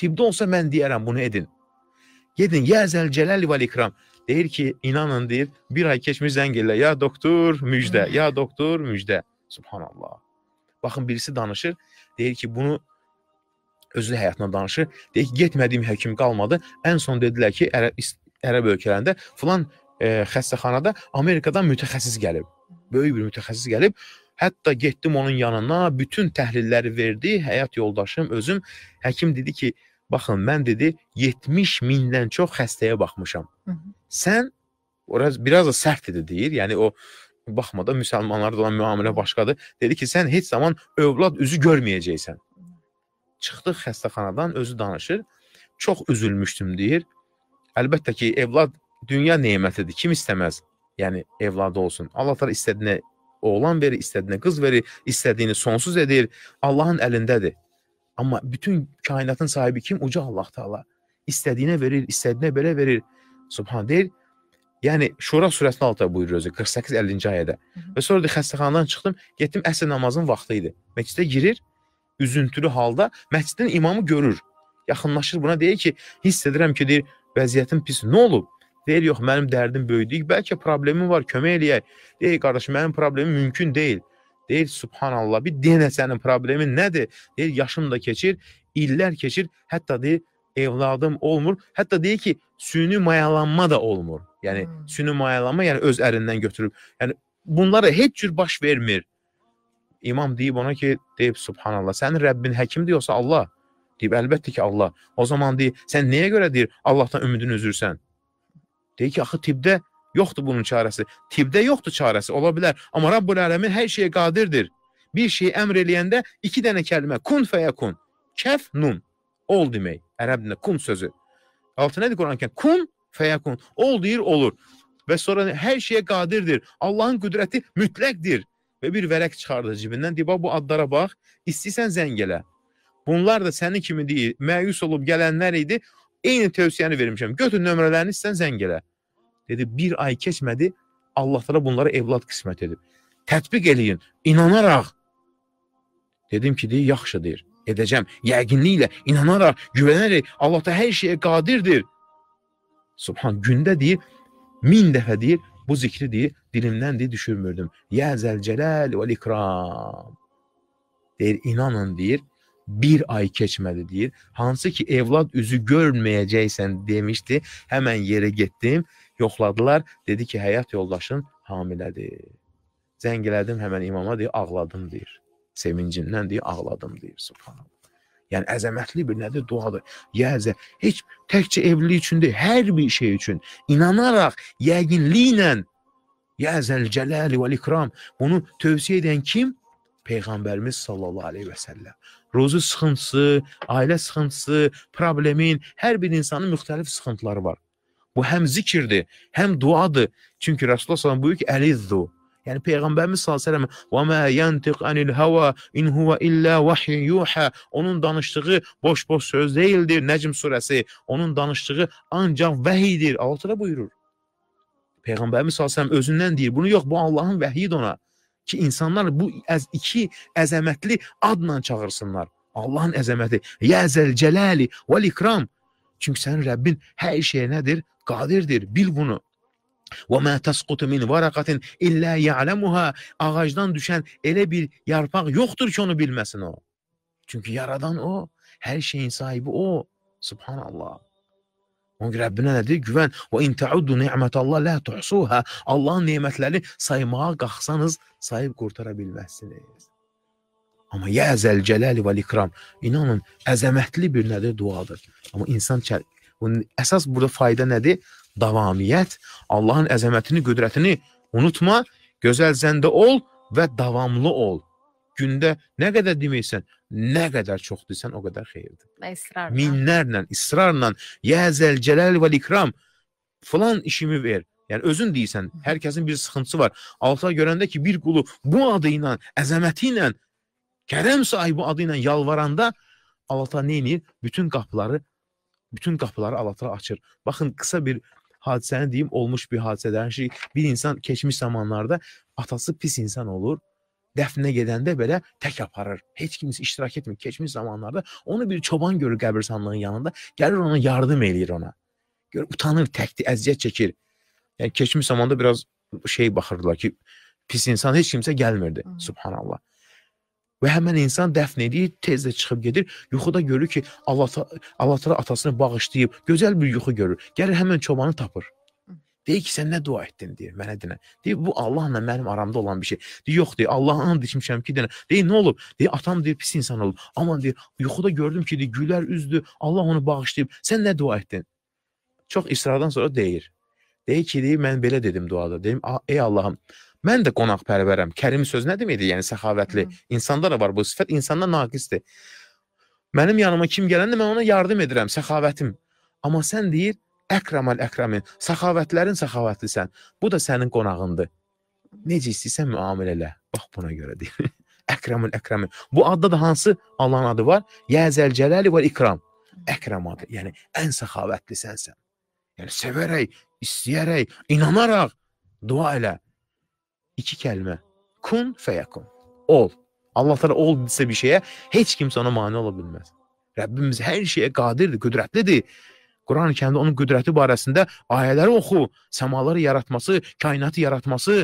Tibbdə olsa mən deyərəm bunu edin. Gedin Yəzəl Cəlal və İkram. Deyir ki, inanın deyir, bir ay keçmiş zəng elə, ya doktor müjdə, ya doktor müjdə. Subhanallah. Baxın birisi danışır, deyir ki, bunu özü həyatına danışır. Deyir ki, getmədiyim həkim qalmadı. Ən son dedilər ki, Ərəb ərəb ölkələrində filan e, xəstəxanada Amerikadan mütəxəssis gəlib. Böyük bir mütəxəssis gəlib. Hətta getdim onun yanına, bütün təhlilləri verdi. Həyat yoldaşım, özüm həkim dedi ki, baxın mən dedi 70 mindən çox xəstəyə baxmışam. Hı -hı. Sən biraz biraz da sərt idi deyir. Yəni o baxmada müsəlmanlarda olan müamilə başqadır. Dedi ki, sən heç zaman övlad üzü görməyəcəksən. Çıxdıq xəstəxanadan özü danışır. Çox üzülmüşdüm deyir. Əlbəttə ki, evlad dünya nemətidir. Kim istəməz? Yəni evladı olsun. Allah təala istədiyinə oğlan verir, istədiyinə qız verir, istədiyini sonsuz edir. Allahın əlindədir. Amma bütün kainatın sahibi kim? Uca Allah Taala. İstədiyinə verir, istədiyinə belə verir. Subhan deyir. Yəni Şura surəsinin altında buyurur özü 48-50-ci ayədə. Və sonra da xəstəxanadan çıxdım, getdim əsr namazının vaxtı idi. Məscidə girir, üzüntülü halda məscidin imamı görür. Yaxınlaşır buna deyir ki, hiss edirəm ki, deyir, vəziyyətim pis. Nə olub? Deyir, yox, mənim dərdim böyüdük, bəlkə problemim var, kömək eləyək. Deyir, qardaş, mənim problemim mümkün deyil. Deyir, subhanallah, bir deyənə sənin problemin nədir? Deyir, yaşım da keçir, illər keçir, hətta deyir, evladım olmur. Hətta deyir ki, süni mayalanma da olmur. Yəni, hmm. süni mayalanma, yəni öz ərindən götürüb. Yəni, bunlara heç cür baş vermir. İmam deyib ona ki, deyib, subhanallah, sənin Rəbbin həkimdir, yoxsa Allah? Deyib, əlbəttə ki, Allah. O zaman deyib, sən nəyə görə deyir, Allahdan ümidini üzürsən? Deyir ki, axı tibdə yoxdur bunun çarəsi. Tibdə yoxdur çarəsi, ola bilər. Amma Rabbul Aləmin hər şeyə qadirdir. Bir şeyi əmr eləyəndə iki dənə kəlmə kun fəyəkun. Kəf nun. Ol demək. Ərəb kun sözü. Altı nədir Quran-Kərim? Kun fəyəkun. Ol deyir, olur. Və sonra hər şeyə qadirdir. Allahın qüdrəti mütləqdir. Və bir vərəq çıxardı cibindən. Deyir, bu adlara bax. İstəyirsən zəng Bunlar da sənin kimi deyil, məyus olub gələnlər idi. Eyni tövsiyəni vermişəm. Götür nömrələrini istəsən zəng Dedi bir ay keçmədi Allah təala bunlara evlad qismət edib. Tətbiq eləyin inanaraq. Dedim ki, deyir, yaxşı deyir. Edəcəm. Yəqinliklə, inanaraq, güvənərək Allah da hər şeyə qadirdir. Subhan gündə deyir, min dəfə deyir, bu zikri deyir, dilimdən deyir, düşürmürdüm. Yə zəlcələl və ikram. Deyir, inanın deyir, bir ay keçmədi deyir. Hansı ki evlad üzü görməyəcəksən demişdi. Həmən yerə getdim yoxladılar. Dedi ki, həyat yoldaşın hamilədir. Zəng elədim həmən imama deyir, ağladım deyir. Sevincindən deyir, ağladım deyir. Subhanallah. Yəni əzəmətli bir nədir? Duadır. Yəzə heç təkcə evlilik üçün deyil, hər bir şey üçün inanaraq, yəqinliklə Yəzəl Cəlal və İkram bunu tövsiyə edən kim? Peyğəmbərimiz sallallahu əleyhi və səlləm. Ruzu sıxıntısı, ailə sıxıntısı, problemin hər bir insanın müxtəlif sıxıntıları var. Bu həm zikirdir, həm duadır. Çünki Rasulullah sallallahu buyurur ki, əlizzu. Yəni peyğəmbərimiz sallallahu "Və mə yantiq anil hava in huwa illa vahyu yuha." Onun danışdığı boş-boş söz deyildir. Necm surəsi onun danışdığı ancaq vəhidir. Allah təala buyurur. Peyğəmbərimiz sallallahu özündən deyir. Bunu yox, bu Allahın vəhyidir ona ki, insanlar bu əz iki əzəmətli adla çağırsınlar. Allahın əzəməti. Ya Zəlcəlali və İkram. Çünki sənin Rəbbin hər şeyə nədir? Qadirdir. Bil bunu. Və mə təsqutu min varaqatin illə ya'lemuha. Ağacdan düşən elə bir yarpaq yoxdur ki, onu bilməsin o. Çünki yaradan o, hər şeyin sahibi o. Subhanallah. Onun Rəbbinə nədir? Güvən. Və in ta'uddu ni'metallahi la tuhsuha. Allahın nemətləri saymağa qalxsanız sayıb qurtara bilməzsiniz. Amma ya əzəl cəlali və ikram. İnanın, əzəmətli bir nədir duadır. Amma insan bunun əsas burada fayda nədir? Davamiyyət, Allahın əzəmətini, qüdrətini unutma, gözəl zəndə ol və davamlı ol. Gündə nə qədər deməksən, nə qədər çox desən, o qədər xeyirdir. Və israrla. Minlərlə, israrla, ya əzəl cəlali və ikram. Falan işimi ver. Yəni özün deyirsən, hər kəsin bir sıxıntısı var. Altıya görəndə ki, bir qulu bu adı ilə, əzəməti ilə kerem sahibi adıyla yalvaranda Allah Teala neyini? Bütün kapıları bütün kapıları Allah'a açır. Bakın kısa bir hadiseni diyeyim olmuş bir hadiseden şey bir insan geçmiş zamanlarda atası pis insan olur. Dəfnə gedəndə belə tək aparır. Heç kimisi iştirak etmir. Keçmiş zamanlarda onu bir çoban görür qəbirstanlığın yanında. Gəlir ona yardım eləyir ona. Gör utanır, təkdir, əziyyət çekir. Yəni keçmiş zamanda biraz şey baxırdılar ki, pis insan heç kimsə gəlmirdi. Subhanallah. Və həmin insan dəfn edir, tez də çıxıb gedir. Yuxuda görür ki, Allah Allah təala atasını bağışlayıb, gözəl bir yuxu görür. Gəlir həmin çobanı tapır. Deyir ki, sən nə dua etdin deyir mənə dinə. Deyir bu Allahla mənim aramda olan bir şey. Deyir yox deyir, Allah'a and içmişəm ki, dinə. Deyir nə olub? Deyir atam deyir pis insan olub. Amma deyir yuxuda gördüm ki, deyir gülər üzdü. Allah onu bağışlayıb. Sən nə dua etdin? Çox isrardan sonra deyir. Deyir ki, deyir mən belə dedim duada. Deyim ey Allahım, Mən də qonaqpərvərəm. Kərim söz nə deməkdir? Yəni səxavətli. İnsanda da var bu sifət, insanda naqisdir. Mənim yanıma kim gələndə mən ona yardım edirəm, səxavətim. Amma sən deyir, Əkramal əkramin, səxavətlərin səxavətlisən. Bu da sənin qonağındır. Necə istəyirsən müamilə elə. Bax buna görə deyir. Əkramal əkramin. Bu adda da hansı Allahın adı var? Yəzəlcəlali və ikram. Əkrəm adı. Yəni ən səxavətlisənsən. Yəni sevərək, istəyərək, inanaraq dua elə iki kelime. Kun feyakun. Ol. Allah Teala ol desə bir şeyə heç kimsə ona mane ola bilməz. Rəbbimiz hər şeyə qadirdir, qüdrətlidir. Quran-ı Kərimdə onun qüdrəti barəsində ayələri oxu, səmaları yaratması, kainatı yaratması.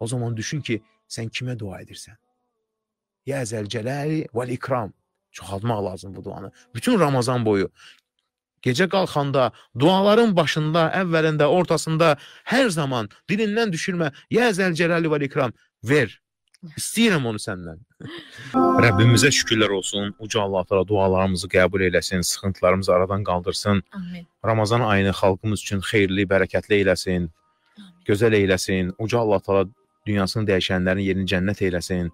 O zaman düşün ki, sən kimə dua edirsən? Ya Zəlcələri vəl ikram. Çoxaltmaq lazım bu duanı. Bütün Ramazan boyu Gecə qalxanda, duaların başında, əvvəlində, ortasında hər zaman dilindən düşürmə. Ya Zəlcəlalı və İkram, ver. İstəyirəm onu səndən. Rəbbimizə şükürlər olsun. Uca Allah təala dualarımızı qəbul eləsin, sıxıntılarımızı aradan qaldırsın. Amin. Ramazan ayını xalqımız üçün xeyirli, bərəkətli eləsin. Amin. Gözəl eləsin. Uca Allah təala dünyasını dəyişənlərin yerini cənnət eləsin.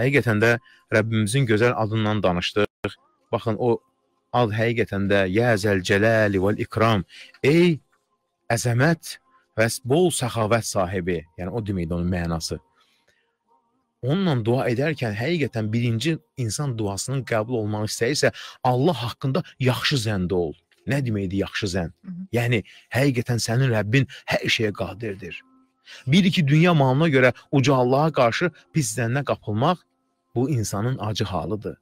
Həqiqətən də Rəbbimizin gözəl adından danışdıq. Baxın o Al həqiqətən də Yə Zəlcələli vəl İkram Ey əzəmət və bol səxavət sahibi Yəni o deməkdir onun mənası Onunla dua edərkən həqiqətən birinci insan duasının qəbul olmaq istəyirsə Allah haqqında yaxşı zəndə ol Nə deməkdir yaxşı zən? Hı -hı. Yəni həqiqətən sənin Rəbbin hər şeyə qadirdir Bir iki dünya malına görə uca Allaha qarşı pis zənnə qapılmaq bu insanın acı halıdır.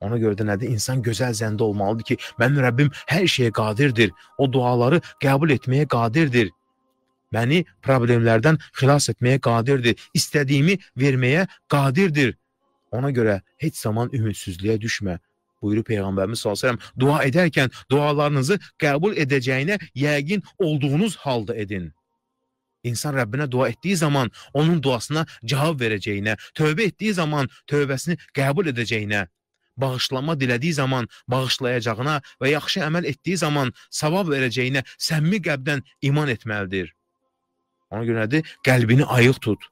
Ona görə də nədir? İnsan gözəl zəndə olmalıdır ki, mənim Rəbbim hər şeyə qadirdir. O duaları qəbul etməyə qadirdir. Məni problemlərdən xilas etməyə qadirdir. İstədiyimi verməyə qadirdir. Ona görə heç zaman ümidsizliyə düşmə. Buyurur Peyğəmbərimiz sallallahu əleyhi və səlləm, dua edərkən dualarınızı qəbul edəcəyinə yəqin olduğunuz halda edin. İnsan Rəbbinə dua etdiyi zaman onun duasına cavab verəcəyinə, tövbə etdiyi zaman tövbəsini qəbul edəcəyinə, bağışlanma dilədiyi zaman bağışlayacağına və yaxşı əməl etdiyi zaman savab verəcəyinə səmmi qəbdən iman etməlidir. Ona görə nədir? Qəlbini ayıq tut.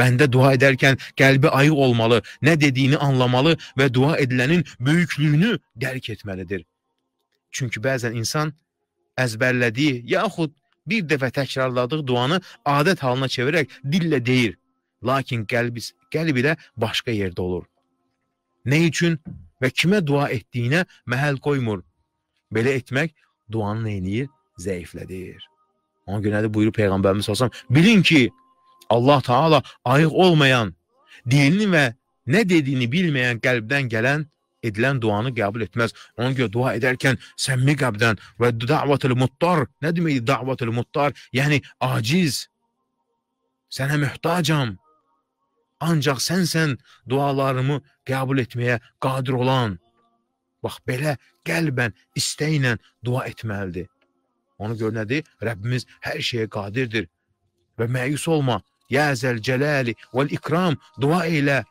Bəndə dua edərkən qəlbi ayıq olmalı, nə dediyini anlamalı və dua edilənin böyüklüyünü dərk etməlidir. Çünki bəzən insan əzbərlədiyi, yaxud bir dəfə təkrarladığı duanı adət halına çevirərək dillə deyir, lakin qəlb, qəlb ilə başqa yerdə olur. ne için ve kime dua ettiğine mehel koymur. Belə etmek duanın eyniyi zayıfladır. Ona günlerde də buyurur Peyğəmbərimiz olsam, bilin ki, Allah Taala ayık olmayan, dilini ve ne dediğini bilmeyen qəlbdən gelen edilen duanı kabul etmez. Ona görə dua ederken sen mi qəbdən Ve davatul muttar, ne deməkdir davatul muttar? Yani aciz, sənə möhtacam ancaq sənsən dualarımı qəbul etməyə qadir olan. Bax, belə qəlbən, istəklə dua etməlidir. Ona görə nədir? Rəbbimiz hər şeyə qadirdir. Və məyus olma, Yə zəl cələli vəl ikram, dua elə.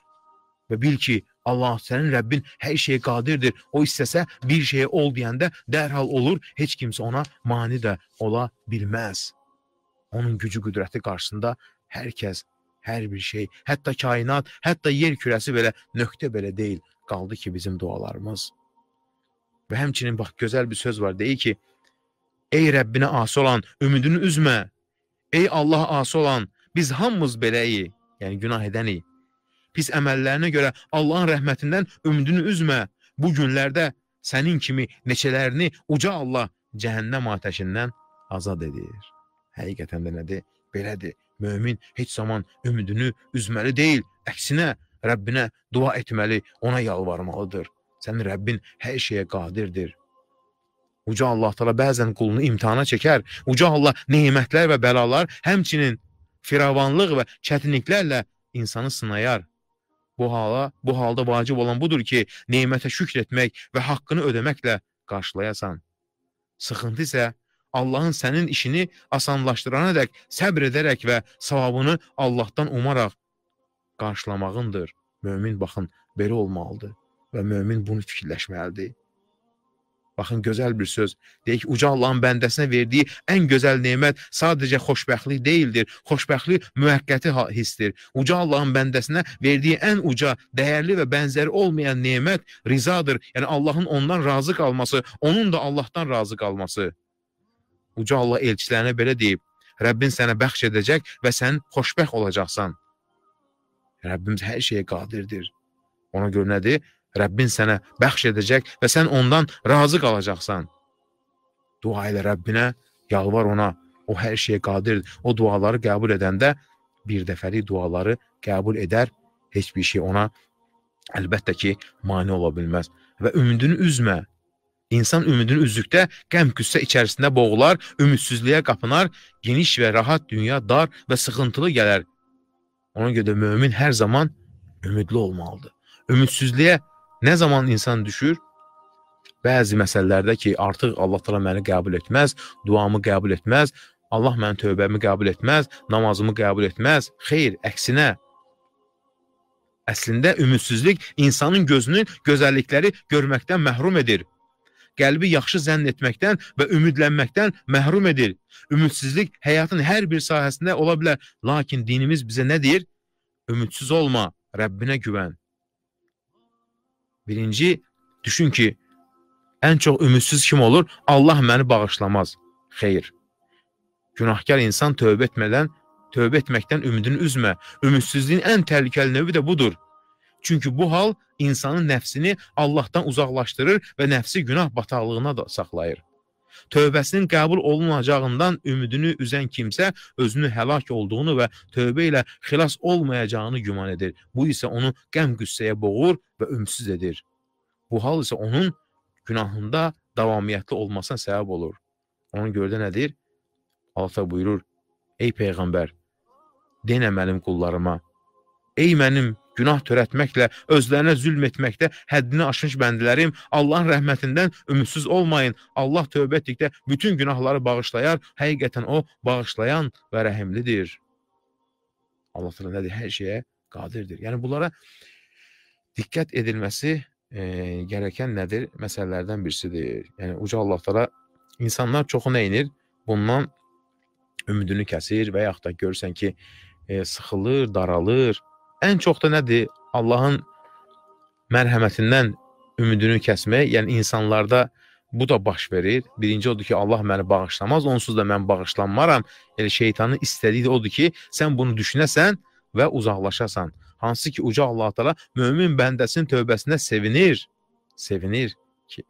Və bil ki, Allah sənin Rəbbin hər şeyə qadirdir. O istəsə bir şeyə ol deyəndə dərhal olur, heç kimsə ona mani də ola bilməz. Onun gücü, qüdrəti qarşısında hər kəs Hər bir şey, hətta kainat, hətta yer kürəsi belə nöqtə belə deyil, qaldı ki bizim dualarımız. Və həmçinin bax gözəl bir söz var, deyir ki: Ey Rəbbinə asi olan, ümidini üzmə. Ey Allah asi olan, biz hamımız beləyik, yəni günah edənik. Pis əməllərinə görə Allahın rəhmətindən ümidini üzmə. Bu günlərdə sənin kimi neçələrini uca Allah cəhənnəm atəşindən azad edir. Həqiqətən də nədir? Belədir. Mömin heç zaman ümidini üzməli deyil, əksinə Rəbbinə dua etməli, ona yalvarmalıdır. Sənin Rəbbin hər şeyə qadirdir. Uca Allah təala bəzən qulunu imtahana çəkər. Uca Allah nemətlər və bəlalar, həmçinin firavanlıq və çətinliklərlə insanı sınayar. Bu hala, bu halda vacib olan budur ki, nemətə şükr etmək və haqqını ödəməklə qarşılayasan. Sıxıntı isə Allahın sənin işini asanlaşdırana dək səbr edərək və savabını Allahdan umaraq qarşılamağındır. Mömin baxın, belə olmalıdır və mömin bunu fikirləşməlidir. Baxın, gözəl bir söz. Deyək, uca Allahın bəndəsinə verdiyi ən gözəl nemət sadəcə xoşbəxtlik deyildir. Xoşbəxtlik müvəqqəti hissdir. Uca Allahın bəndəsinə verdiyi ən uca, dəyərli və bənzəri olmayan nemət rizadır. Yəni, Allahın ondan razı qalması, onun da Allahdan razı qalması. Uca Allah elçilərinə belə deyib, Rəbbin sənə bəxş edəcək və sən xoşbəxt olacaqsan. Rəbbimiz hər şeyə qadirdir. Ona görə nədir? Rəbbin sənə bəxş edəcək və sən ondan razı qalacaqsan. Dua ilə Rəbbinə, yalvar ona. O hər şeyə qadirdir. O duaları qəbul edəndə bir dəfəlik duaları qəbul edər. Heç bir şey ona əlbəttə ki, mane ola bilməz. Və ümidini üzmə. İnsan ümidini üzdükdə qəm-qüssə içərisində boğular, ümidsizliyə qapınar, geniş və rahat dünya dar və sıxıntılı gələr. Ona görə də mömin hər zaman ümidli olmalıdır. Ümidsizliyə nə zaman insan düşür? Bəzi məsələlərdə ki, artıq Allah təala məni qəbul etməz, duamı qəbul etməz, Allah mənim tövbəmi qəbul etməz, namazımı qəbul etməz. Xeyr, əksinə, Əslində ümidsizlik insanın gözünü gözəllikləri görməkdən məhrum edir qəlbi yaxşı zənn etməkdən və ümidlənməkdən məhrum edir. Ümidsizlik həyatın hər bir sahəsində ola bilər, lakin dinimiz bizə nə deyir? Ümidsiz olma, Rəbbinə güvən. Birinci, düşün ki, ən çox ümidsiz kim olur? Allah məni bağışlamaz. Xeyr. Günahkar insan tövbə etmədən, tövbə etməkdən ümidini üzmə. Ümidsizliyin ən təhlükəli növü də budur. Çünki bu hal insanın nəfsini Allahdan uzaqlaşdırır və nəfsi günah bataqlığına da saxlayır. Tövbəsinin qəbul olunacağından ümidini üzən kimsə özünü həlak olduğunu və tövbə ilə xilas olmayacağını güman edir. Bu isə onu qəm-qüssəyə boğur və ümsiz edir. Bu hal isə onun günahında davamiyyətli olmasına səbəb olur. Ona görə də nədir? Allah buyurur: "Ey peyğəmbər, denə mənim qullarıma, ey mənim günah törətməklə, özlərinə zülm etməkdə həddini aşmış bəndələrim, Allahın rəhmətindən ümidsiz olmayın. Allah tövbə etdikdə bütün günahları bağışlayar. Həqiqətən o bağışlayan və rəhimlidir. Allah təala nədir? Hər şeyə qadirdir. Yəni bunlara diqqət edilməsi e, gərəkən nədir? Məsələlərdən birisidir. Yəni uca Allah təala insanlar çoxu nə edir? Bundan ümidini kəsir və yaxud da görsən ki, e, sıxılır, daralır, ən çox da nədir? Allahın mərhəmətindən ümidini kəsmək, yəni insanlarda bu da baş verir. Birinci odur ki, Allah məni bağışlamaz, onsuz da mən bağışlanmaram. Elə yəni, şeytanın istədiyi odur ki, sən bunu düşünəsən və uzaqlaşasan. Hansı ki, uca Allah Taala mömin bəndəsinin tövbəsinə sevinir. Sevinir ki,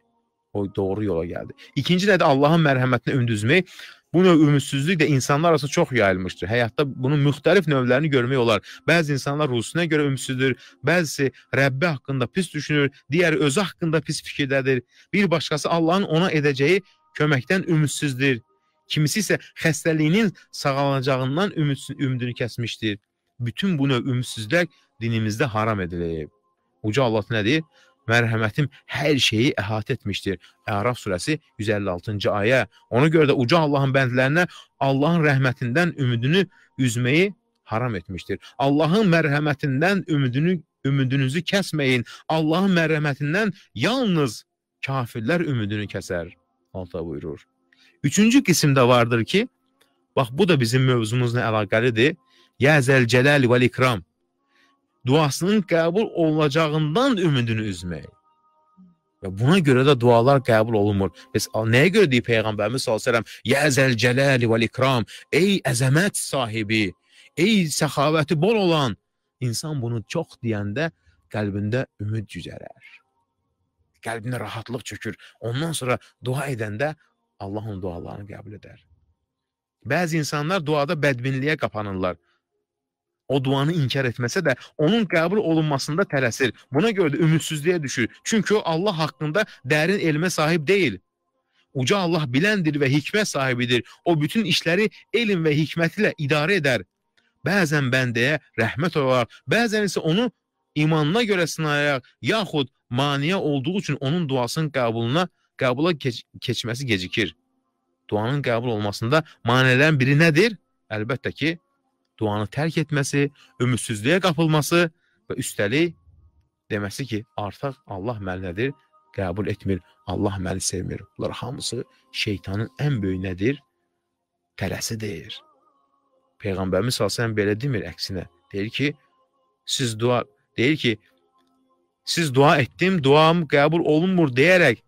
o doğru yola gəldi. İkinci nədir? Allahın mərhəmətinə ümid üzmək. Bu növ ümidsizlik də insanlar arasında çox yayılmışdır. Həyatda bunun müxtəlif növlərini görmək olar. Bəzi insanlar ruhuna görə ümidsizdir, bəzisi Rəbbi haqqında pis düşünür, digəri özü haqqında pis fikirdədir. Bir başqası Allahın ona edəcəyi köməkdən ümidsizdir. Kimisi isə xəstəliyinin sağalacağından ümidini kəsmişdir. Bütün bu növ ümidsizlik dinimizdə haram edilib. Uca Allah nə deyir? mərhəmətim hər şeyi əhatə etmişdir. Əraf surəsi 156-cı ayə. Ona görə də uca Allahın bəndlərinə Allahın rəhmətindən ümidini üzməyi haram etmişdir. Allahın mərhəmətindən ümidini ümidinizi kəsməyin. Allahın mərhəmətindən yalnız kafirlər ümidini kəsər. Allah buyurur. Üçüncü qismdə vardır ki, bax bu da bizim mövzumuzla əlaqəlidir. Ya zəlcəlal vəl ikram duasının qəbul olunacağından ümidini üzmək. Və buna görə də dualar qəbul olunmur. Bəs nəyə görə deyir Peyğəmbərimiz sallallahu əleyhi və səlləm: "Yə zəlcəlali vəl ikram", ey əzəmət sahibi, ey səxavəti bol olan insan bunu çox deyəndə qəlbində ümid cücərər. Qəlbində rahatlıq çökür. Ondan sonra dua edəndə Allah onun dualarını qəbul edər. Bəzi insanlar duada bədbinliyə qapanırlar. O duanı inkar etməsə də onun qəbul olunmasında tələsir. Buna görə də ümidsizliyə düşür. Çünki o Allah haqqında dərin elmə sahib deyil. Uca Allah biləndir və hikmət sahibidir. O bütün işləri elm və hikməti ilə idarə edər. Bəzən bəndəyə rəhmət olaraq, bəzən isə onu imanına görə sınayaraq, yaxud maniyə olduğu üçün onun duasının qəbuluna qəbula keç keçməsi gecikir. Duanın qəbul olmasında manələrin biri nədir? Əlbəttə ki, duanı tərk etməsi, ümidsizliyə qapılması və üstəlik deməsi ki, artıq Allah məni nədir? Qəbul etmir. Allah məni sevmir. Bunlar hamısı şeytanın ən böyük nədir? Tələsidir. Peyğəmbərimiz sallallahu belə demir əksinə. Deyir ki, siz dua deyir ki, siz dua etdim, duam qəbul olunmur deyərək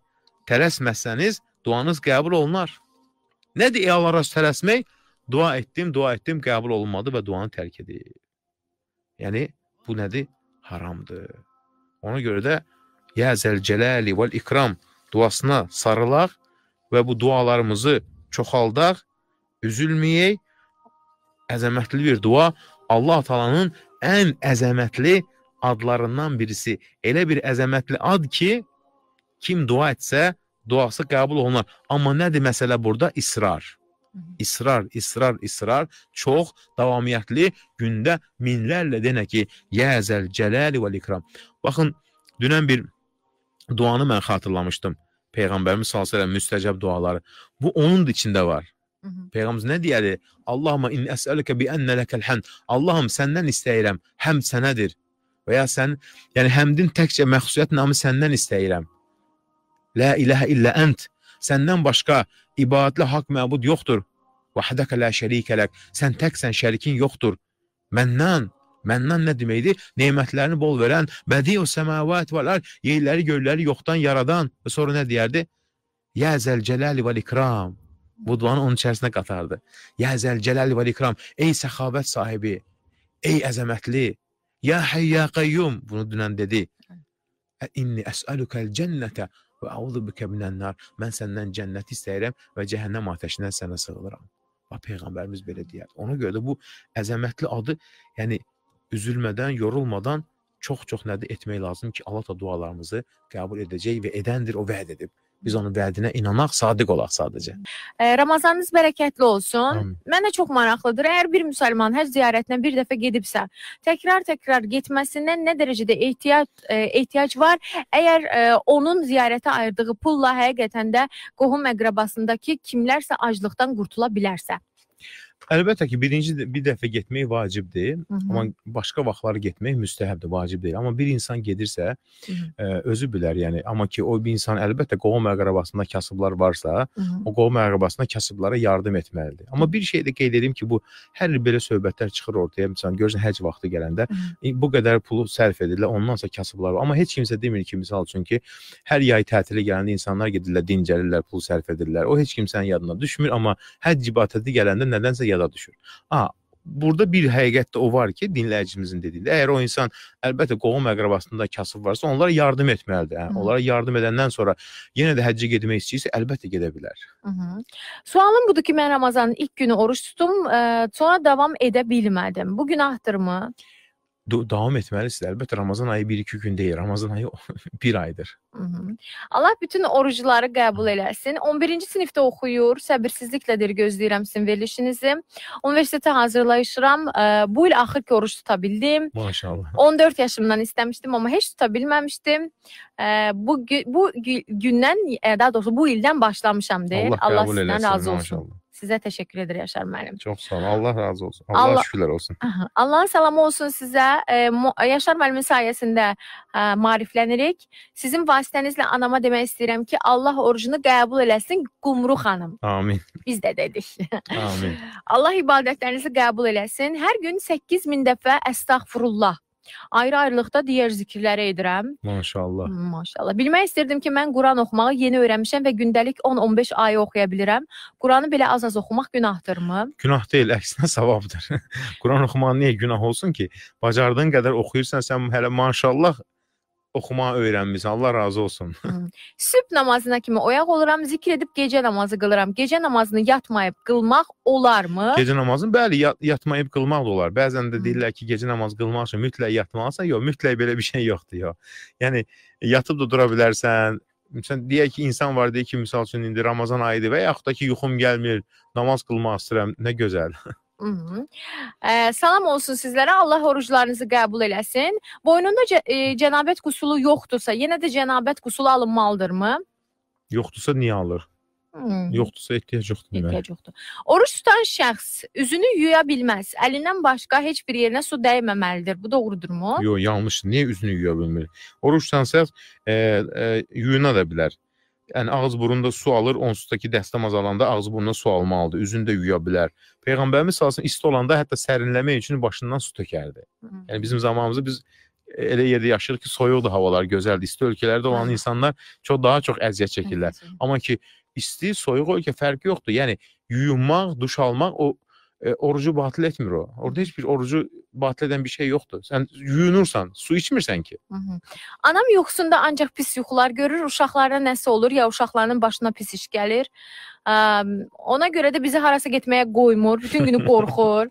tələsməsəniz, duanız qəbul olunar. Nədir ey Allah tələsmək? Dua etdim, dua etdim, qəbul olunmadı və duanı tərk edir. Yəni, bu nədir? Haramdır. Ona görə də Yə zəlcələli vəl ikram duasına sarılaq və bu dualarımızı çoxaldaq, üzülməyək. Əzəmətli bir dua Allah Taalanın ən əzəmətli adlarından birisi. Elə bir əzəmətli ad ki, kim dua etsə, duası qəbul olunar. Amma nədir məsələ burada? İsrar israr, israr, israr, çox, davamiyyətli, gündə minlərlə denə ki, yəzəl cələli və ikram. Baxın, dünən bir duanı mən xatırlamışdım. Peyğəmbərimiz sallallahu əleyhi müstəcəb duaları. Bu onun da içində var. Peyğəmbərimiz nə deyəli? Allahumma inni əs'aluka bi anna lakal hamd. Allahım səndən istəyirəm, həmd sənədir. Və ya sən, yəni həmdin təkcə məxsusiyyət namı səndən istəyirəm. La ilahe illa ent. Səndən başqa İbadətlə haqq məbud yoxdur. Vahdaka la şərikə lək. Sən təksən, şərikin yoxdur. Məndən, məndən nə deməkdir? Nemətlərini bol verən, bədiu səmavat vəl ar, yerləri, gölləri yoxdan yaradan. Və sonra nə deyərdi? Ya zəlcələli vəl ikram. Bu duanı onun içərisinə qatardı. Ya zəlcələli vəl ikram. Ey səxavət sahibi, ey əzəmətli, ya hayya qayyum. Bunu dünən dedi. E inni əsəlükəl cənnətə və auzu bikə minənnar. Mən səndən cənnəti istəyirəm və cəhənnəm atəşindən sənə sığınıram. Və peyğəmbərimiz belə deyər. Ona görə də bu əzəmətli adı, yəni üzülmədən, yorulmadan çox-çox nədir etmək lazım ki, Allah da dualarımızı qəbul edəcək və edəndir, o vəd edib. Biz onun vədinə inanaq, sadiq olaq sadəcə. Ramazanınız bərəkətli olsun. Amin. Mənə çox maraqlıdır. Əgər bir müsəlman həcc ziyarətinə bir dəfə gedibsə, təkrar-təkrar getməsindən nə dərəcədə ehtiyac e, ehtiyac var? Əgər e, onun ziyarətə ayırdığı pulla həqiqətən də qohum əqrəbasındakı kimlərsə aclıqdan qurtula bilərsə. Əlbəttə ki, birinci bir dəfə getmək vacibdir, Hı -hı. amma başqa vaxtlar getmək müstəhəbdir, vacib deyil. Amma bir insan gedirsə, Hı -hı. Ə, e, özü bilər, yəni amma ki, o bir insan əlbəttə qovum əqrəbasında kasıblar varsa, Hı -hı. o qovum əqrəbasında kasıblara yardım etməlidir. Amma bir şey də qeyd edim ki, bu hər il belə söhbətlər çıxır ortaya. Məsələn, görürsən həcc vaxtı gələndə Hı -hı. bu qədər pulu sərf edirlər, ondansa kasıblar var. Amma heç kimsə demir ki, məsəl üçün ki, hər yay tətilə gələndə insanlar gedirlər, dincəlirlər, pul sərf edirlər. O heç kimsənin yadına düşmür, amma həcc ibadəti gələndə nədənsə yada düşür. A, burada bir həqiqət də o var ki, dinləyicimizin dediyi. Əgər o insan əlbəttə qohum əqrəbasında kasıb varsa, onlara yardım etməlidir. Hə? Onlara yardım edəndən sonra yenə də həccə getmək istəyirsə, əlbəttə gedə bilər. Hı -hı. Sualım budur ki, mən Ramazanın ilk günü oruç tutum, ə, sonra davam edə bilmədim. Bu günahdır mı? devam etmelisin elbette Ramazan ayı bir iki gün değil Ramazan ayı bir aydır. Allah bütün orucuları qəbul eləsin. 11-ci sinifdə oxuyur, səbirsizliklədir gözləyirəm sizin verilişinizi. Universitetə hazırlayışıram. Ee, bu il axır ki oruç tutabildim. Maşallah. 14 yaşımdan istəmişdim amma heç tuta bilməmişdim. Ee, bu bu gündən e, daha doğrusu bu ildən başlamışam deyir. Allah, Allah sizdən razı olsun. Maşallah. Sizə təşəkkür edir Yaşar müəllim. Çox sağ olun. Allah razı olsun. Allah, Allah şükürlər olsun. Aha, Allahın salamı olsun sizə. E, Yaşar müəllimin sayəsində e, maariflənirik. Sizin vasitənizlə anama demək istəyirəm ki, Allah orucunu qəbul eləsin Qumru xanım. Amin. Biz də dedik. Amin. Allah ibadətlərinizi qəbul eləsin. Hər gün 8000 dəfə əstəğfurullah Ayrı-ayrılıqda digər zikirləri edirəm. Maşallah. Hmm, maşallah. Bilmək istirdim ki, mən Quran oxumağı yeni öyrənmişəm və gündəlik 10-15 ayə oxuya bilirəm. Quranı belə az-az oxumaq günahdır-mı? Günah deyil, əksinə savabdır. Quran oxumaq niyə günah olsun ki? Bacardığın qədər oxuyursan, sən hələ maşallah oxumağı öyrənmisən. Allah razı olsun. Sübh namazına kimi oyaq oluram, zikr edib gecə namazı qılıram. Gecə namazını yatmayıb qılmaq olarmı? Gecə namazını bəli, yat yatmayıb qılmaq da olar. Bəzən də deyirlər ki, gecə namazı qılmaq üçün mütləq yatmalısan. Yox, mütləq belə bir şey yoxdur, yox. Yəni yatıb da dura bilərsən. Məsələn, deyək ki, insan var deyək ki, məsəl üçün indi Ramazan ayıdır və yaxud da ki, yuxum gəlmir, namaz qılmaq istəyirəm. Nə gözəl. Hı -hı. E, salam olsun sizlərə. Allah oruclarınızı qəbul eləsin. Boynunda e, cənabət qusulu yoxdursa, yenə də cənabət qusulu alınmalıdırmı? Yoxdursa niyə alır? Hmm. Yoxdursa ehtiyac yoxdur demək. Ehtiyac yoxdur. Oruç tutan şəxs üzünü yuya bilməz. Əlindən başqa heç bir yerinə su dəyməməlidir. Bu doğrudurmu? Yox, yanlış. Niyə üzünü yuya bilmir? Oruç tutan şəxs e, e, yuyuna da bilər yəni ağız-burunda su alır, onsuz dəstəm azalanda ağız-burnuna su almalıdır, üzünü də yuya bilər. Peyğəmbərimiz sallallahu əleyhi isti olanda hətta sərinləmək üçün başından su tökərdi. Yəni bizim zamanımızda biz elə yerdə yaşayırıq ki, soyuqdur havalar, gözəldir. İsti ölkələrdə olan hə. insanlar çox daha çox əziyyət çəkirlər. Amma ki isti, soyuq ölkə fərqi yoxdur. Yəni yuyunmaq, duş almaq o e, orucu batıl etmir o. Orada heç bir orucu batıl edən bir şey yoxdur. Sən yuyunursan, su içmirsən ki. Hı -hı. Anam yuxusunda ancaq pis yuxular görür, uşaqlarına nəsə olur ya uşaqlarının başına pis iş gəlir. Ə, ona görə də bizi harasa getməyə qoymur, bütün günü qorxur.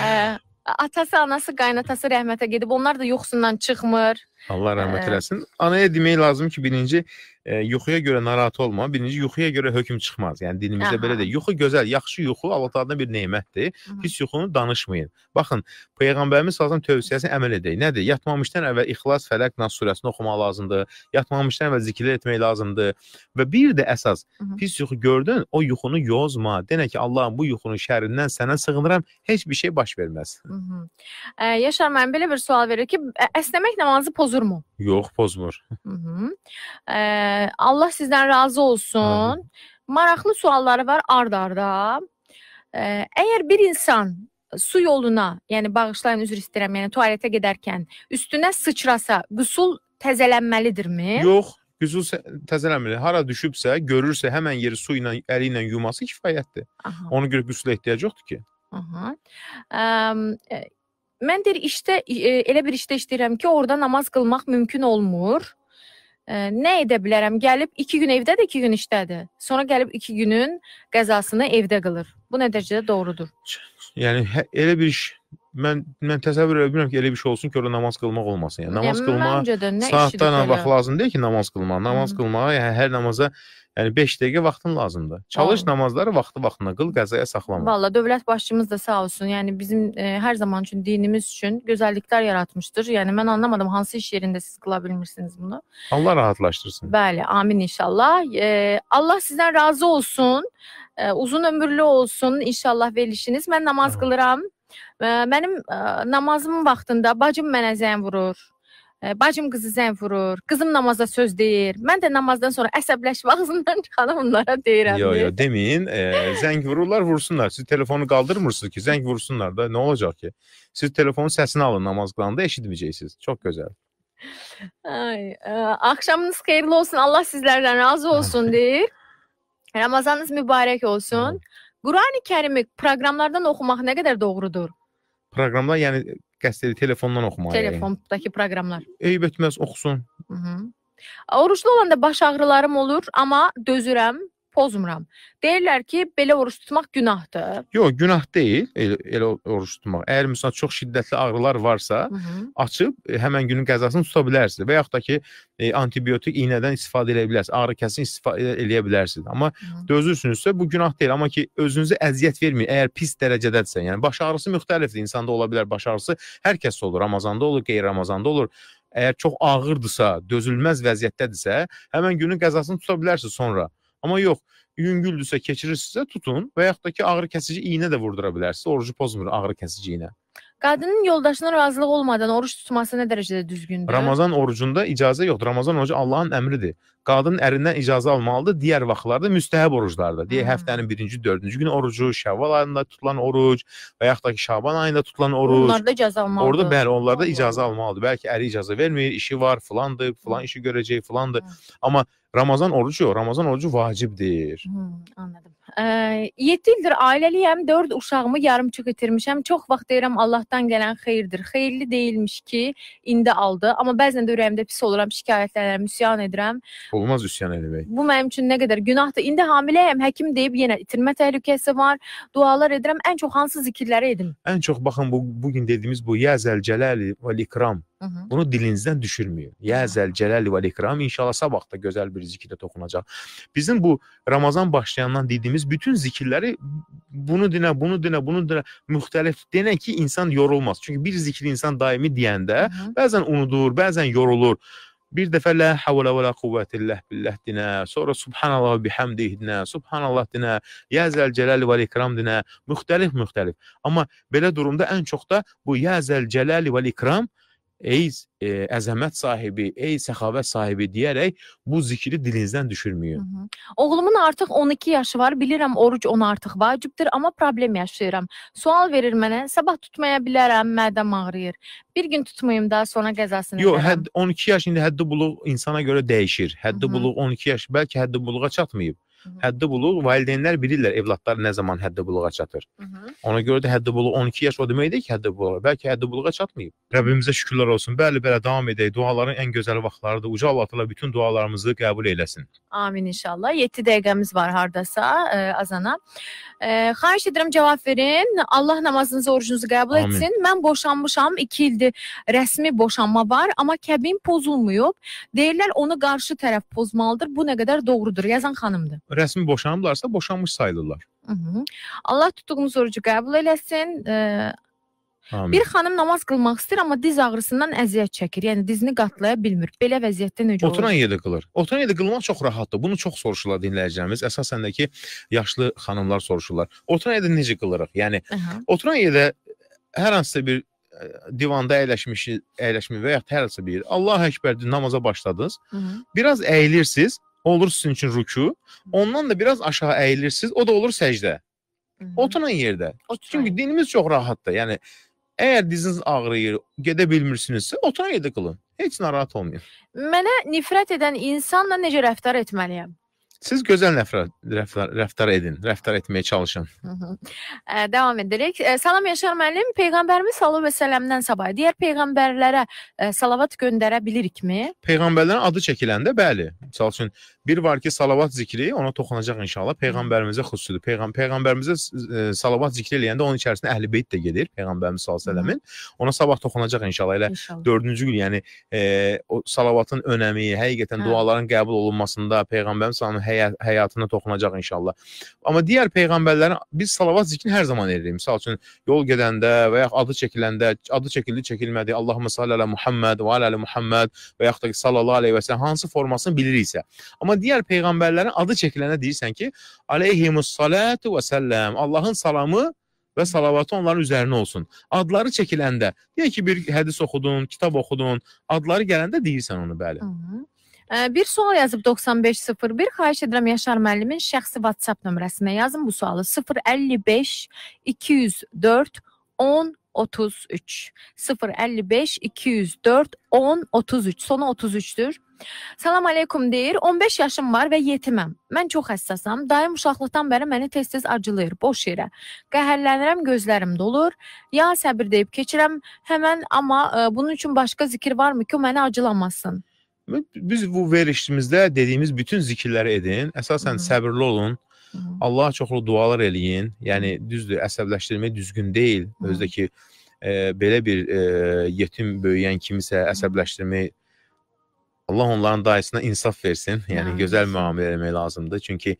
Ə, atası, anası, qaynatası rəhmətə gedib, onlar da yuxusundan çıxmır. Allah rəhmət eləsin. Anaya demək lazım ki, birinci e, yuxuya görə narahat olma. Birinci yuxuya görə hökm çıxmaz. Yəni dinimizdə Aha. belə deyil. Yuxu gözəl, yaxşı yuxu Allah təalanın bir nemətdir. Aha. Pis yuxunu danışmayın. Baxın, peyğəmbərimiz sallallahu tövsiyəsinə əməl edək. Nədir? Yatmamışdan əvvəl İxlas, Fələq, Nas surəsini oxumaq lazımdır. Yatmamışdan əvvəl zikirlər etmək lazımdır. Və bir də əsas, Aha. pis yuxu gördün, o yuxunu yozma. Denə ki, Allahım bu yuxunun şərindən sənə sığınıram, heç bir şey baş verməz. Hı -hı. E, Yaşar müəllim belə bir sual verir ki, əsnəmək namazı pozur bozurmu? Yox, pozmur. Hı -hı. Ə, Allah sizdən razı olsun. Amin. Maraqlı sualları var ard-arda. Əgər bir insan su yoluna, yəni bağışlayın üzr istəyirəm, yəni tualetə gedərkən üstünə sıçrasa, qüsul təzələnməlidirmi? Yox, qüsul təzələnmir. Hara düşübsə, görürsə, həmin yeri su ilə əli ilə yuması kifayətdir. Aha. Ona görə qüslə ehtiyac yoxdur ki. Aha. Əm, Mən deyir işdə e, elə bir işdə işləyirəm ki, orada namaz qılmaq mümkün olmur. Ə, e, nə edə bilərəm? Gəlib 2 gün evdədir, 2 gün işdədir. Sonra gəlib 2 günün qəzasını evdə qılır. Bu nə dərəcədə doğrudur? Yəni hə, elə bir iş mən mən təsəvvür edə bilmirəm ki, elə bir şey olsun ki, orada namaz kılmaq olmasın. Yəni namaz yəni, kılmağa saatlarla vaxt lazım deyil ki, namaz qılmağa. Namaz Hı -hı. qılmağa, yəni hər namaza Yəni 5 dəqiqə vaxtın lazımdır. Çalış Aa. namazları vaxtı vaxtına qıl, qəzaya saxlama. Valla dövlət başçımız da sağ olsun. Yəni bizim e, her zaman üçün dinimiz üçün gözəlliklər yaratmışdır. Yəni mən anlamadım hansı iş yerində siz qıla bilmirsiniz bunu. Allah rahatlaştırsın. Bəli, amin inşallah. E, Allah sizden razı olsun. E, uzun ömürlü olsun inşallah verilişiniz. Ben namaz Aha. Mənim namazımın vaxtında bacım mənə zəng vurur. Bacım qızı zəng vurur. Qızım namaza söz deyir. Mən də namazdan sonra əsəbləşib ağzımdan çıxanı onlara deyirəm. Yox, yox, deməyin. E, zəng vururlar, vursunlar. Siz telefonu qaldırmırsınız ki, zəng vursunlar da nə olacaq ki? Siz telefonun səsini alın namaz qılanda eşitməyəcəksiniz. Çox gözəl. Ay, e, axşamınız xeyirli olsun. Allah sizlərdən razı olsun deyir. Ramazanınız mübarək olsun. Hı. Qurani Kərimi proqramlardan oxumaq nə qədər doğrudur? Proqramlar, yəni qəsd edir telefondan oxumaq. Telefondakı yəni. proqramlar. Eyib etməz, oxusun. Hı -hı. Oruçlu olanda baş ağrılarım olur, amma dözürəm pozmuram. Deyirlər ki, belə oruç tutmaq günahdır. Yox, günah deyil. El, elə oruç tutmaq. Əgər məsələn çox şiddətli ağrılar varsa, Hı -hı. açıb e, həmin günün qəzasını tuta bilərsiniz və yaxud da ki, e, antibiotik iynədən istifadə edə bilərsiniz, ağrı kəsici istifadə e, edə bilərsiniz. Amma dözürsünüzsə bu günah deyil, amma ki özünüzə əziyyət verməyin. Əgər pis dərəcədədirsə, yəni baş ağrısı müxtəlifdir. İnsanda ola bilər baş ağrısı, hər kəs olur. Ramazanda olur, qeyri-Ramazanda olur əgər çox ağırdısa, dözülməz vəziyyətdədirsə, həmin günün qəzasını tuta bilərsiniz sonra. Ama yok yün güldüsə, keçirir sizə, tutun və yaxud da ki, ağrı kəsici iynə də vurdura bilərsiniz. Orucu pozmur ağrı kəsici iynə. Qadının yoldaşına razılıq olmadan oruç tutması nə dərəcədə düzgündür? Ramazan orucunda icazə yoxdur. Ramazan orucu Allahın əmridir. Qadın ərindən icazə almalıdır. diğer vaxtlarda müstəhəb oruclarda. Deyə həftənin hmm. birinci, dördüncü günü orucu, Şəvval ayında tutulan oruc və yaxud da ki, Şaban ayında tutulan oruc. Onlarda icazə almalıdır. Orada bəli, onlarda icazə almalıdır. Bəlkə əri icazə vermir, işi var, filandır, filan hmm. işi görəcək, filandır. Hı. Hmm. Amma Ramazan orucu yox, Ramazan orucu vacibdir. Hı, anladım. Ə, 7 ildir ailəliyəm, 4 uşağımı yarımçıq itirmişəm. Çox vaxt deyirəm Allahdan gələn xeyirdir. Xeyirli deyilmiş ki, indi aldı. Amma bəzən də ürəyimdə pis oluram, şikayətlənirəm, üsyan edirəm. Olmaz üsyan etmək. Bu mənim üçün nə qədər günahdır. İndi hamiləyəm, həkim deyib yenə itirmə təhlükəsi var. Dualar edirəm. Ən çox hansı zikirləri edim? Ən çox baxın bu bu gün dediyimiz bu ya zəlcəlali və ikram Bunu dilinizden düşürmüyor. Yezel Celal ve İkram inşallah sabahta güzel bir zikirde dokunacak. Bizim bu Ramazan başlayandan dediğimiz bütün zikirleri bunu dine, bunu dine, bunu dine müxtəlif dene ki insan yorulmaz. Çünkü bir zikir insan daimi deyəndə bəzən unudur, bəzən yorulur. Bir dəfə la havla və la quvvətə illə billah dinə, sonra subhanallah və bihamdih dinə, subhanallah dinə, ya zəl cəlal və ikram dinə, müxtəlif müxtəlif. Amma belə durumda en çok da bu ya zəl cəlal və ikram ey e, əzəmət sahibi, ey səxavət sahibi deyərək bu zikri dilinizdən düşürməyin. Hı -hı. Oğlumun artıq 12 yaşı var. Bilirəm oruc ona artıq vacibdir, amma problem yaşayıram. Sual verir mənə, sabah tutmaya bilərəm, mədəm ağrıyır. Bir gün tutmayım da, sonra qəzasını Yox, hədd 12 yaş indi həddi buluq insana görə dəyişir. Həddi Hı -hı. buluq 12 yaş, bəlkə həddi buluğa çatmayıb. Həddi buluq valideynlər bilirlər evladlar nə zaman həddi buluğa çatır. Hı -hı. Ona görə də həddi buluq 12 yaş o demək deyil ki, həddi buluğa. Bəlkə həddi buluğa çatmayıb. Rəbbimizə şükürlər olsun. Bəli, belə davam edək. Duaların ən gözəl vaxtlarıdır. Uca Allah təala bütün dualarımızı qəbul eləsin. Amin inşallah. 7 dəqiqəmiz var hardasa e, azana. E, xahiş edirəm cavab verin. Allah namazınızı, orucunuzu qəbul Amin. etsin. Mən boşanmışam. 2 ildir rəsmi boşanma var, amma kəbin pozulmuyub. Deyirlər onu qarşı tərəf pozmalıdır. Bu nə qədər doğrudur? Yazan xanımdır rəsmi boşanıblarsa boşanmış sayılırlar. Hı -hı. Allah tutduğunuz orucu qəbul eləsin. E, Amin. Bir xanım namaz qılmaq istəyir, amma diz ağrısından əziyyət çəkir. Yəni dizini qatlaya bilmir. Belə vəziyyətdə necə olur? Oturan yerdə qılır. Oturan yerdə qılmaq çox rahatdır. Bunu çox soruşurlar dinləyicilərimiz. Əsasən də ki, yaşlı xanımlar soruşurlar. Oturan yerdə necə qılırıq? Yəni Aha. oturan yerdə hər hansısa bir e, divanda əyləşmiş, əyləşmiş və ya hər hansı bir Allah əkbərdir namaza başladınız. Hı -hı. Biraz əyilirsiniz. Olur sizin üçün ruku. Ondan da biraz aşağı əyilirsiniz. O da olur səcdə. Oturan yerdə. Oturan. Çünki dinimiz çox rahatdır. Yəni əgər diziniz ağrıyır, gedə bilmirsinizsə, oturan yerdə qılın. Heç narahat olmayın. Mənə nifrət edən insanla necə rəftar etməliyəm? Siz gözəl rəftar, rəftar, rəftar edin, rəftar etməyə çalışın. Hı -hı. Ə, davam edirik. Ə, salam Yaşar müəllim, peyğəmbərimiz sallallahu əleyhi və səlləmdən savayı digər peyğəmbərlərə ə, e, salavat göndərə bilirikmi? Peyğəmbərlərin adı çəkiləndə bəli. Məsəl üçün bir var ki, salavat zikri ona toxunacaq inşallah. Peyğəmbərimizə xüsusidir. Peyğəm peyğəmbərimizə ə, e, salavat zikri eləyəndə onun içərisində Əhlibeyt də gedir. Peyğəmbərimiz sallallahu əleyhi və səlləmin ona sabah toxunacaq inşallah elə 4-cü gün, yəni ə, e, o salavatın önəmi, həqiqətən Hə. duaların qəbul olunmasında peyğəmbərimiz sallallahu həyatına toxunacaq inşallah. Amma digər peyğəmbərlərin biz salavat zikrini hər zaman edirik. Məsəl üçün yol gedəndə və ya adı çəkiləndə, adı çəkildi, çəkilmədi, Allahumma salli ala Muhammad və ala ali Muhammad və yaxud da ki sallallahu əleyhi və səlləm hansı formasını biliriksə. Amma digər peyğəmbərlərin adı çəkilənə deyirsən ki, aleyhimussalatu və səlləm. Allahın salamı və salavatı onların üzərinə olsun. Adları çəkiləndə, deyək ki, bir hədis oxudun, kitab oxudun, adları gələndə deyirsən onu, bəli. Hı -hı. Bir sual yazıb 9501. Xahiş edirəm Yaşar müəllimin şəxsi WhatsApp nömrəsinə yazın bu sualı. 055 204 10 33 055 204 10 33 sonu 33-dür. Salam aleykum deyir. 15 yaşım var və yetiməm. Mən çox həssasam. Daim uşaqlıqdan bəri məni tez-tez acılayır boş yerə. Qəhərlənirəm, gözlərim dolur. Ya səbir deyib keçirəm həmən, amma ə, e, bunun üçün başqa zikir varmı ki, o məni acılamasın? Biz bu verişimizdə dediyimiz bütün zikirləri edin. Əsasən səbirli olun. Allaha çoxlu dualar eləyin. Yəni düzdür, əsəbləşdirmək düzgün deyil. Özdəki e, belə bir e, yetim böyüyən kimisə əsəbləşdirmək Allah onların dayısına insaf versin. Yəni Hı. gözəl müamilə eləmək lazımdır. Çünki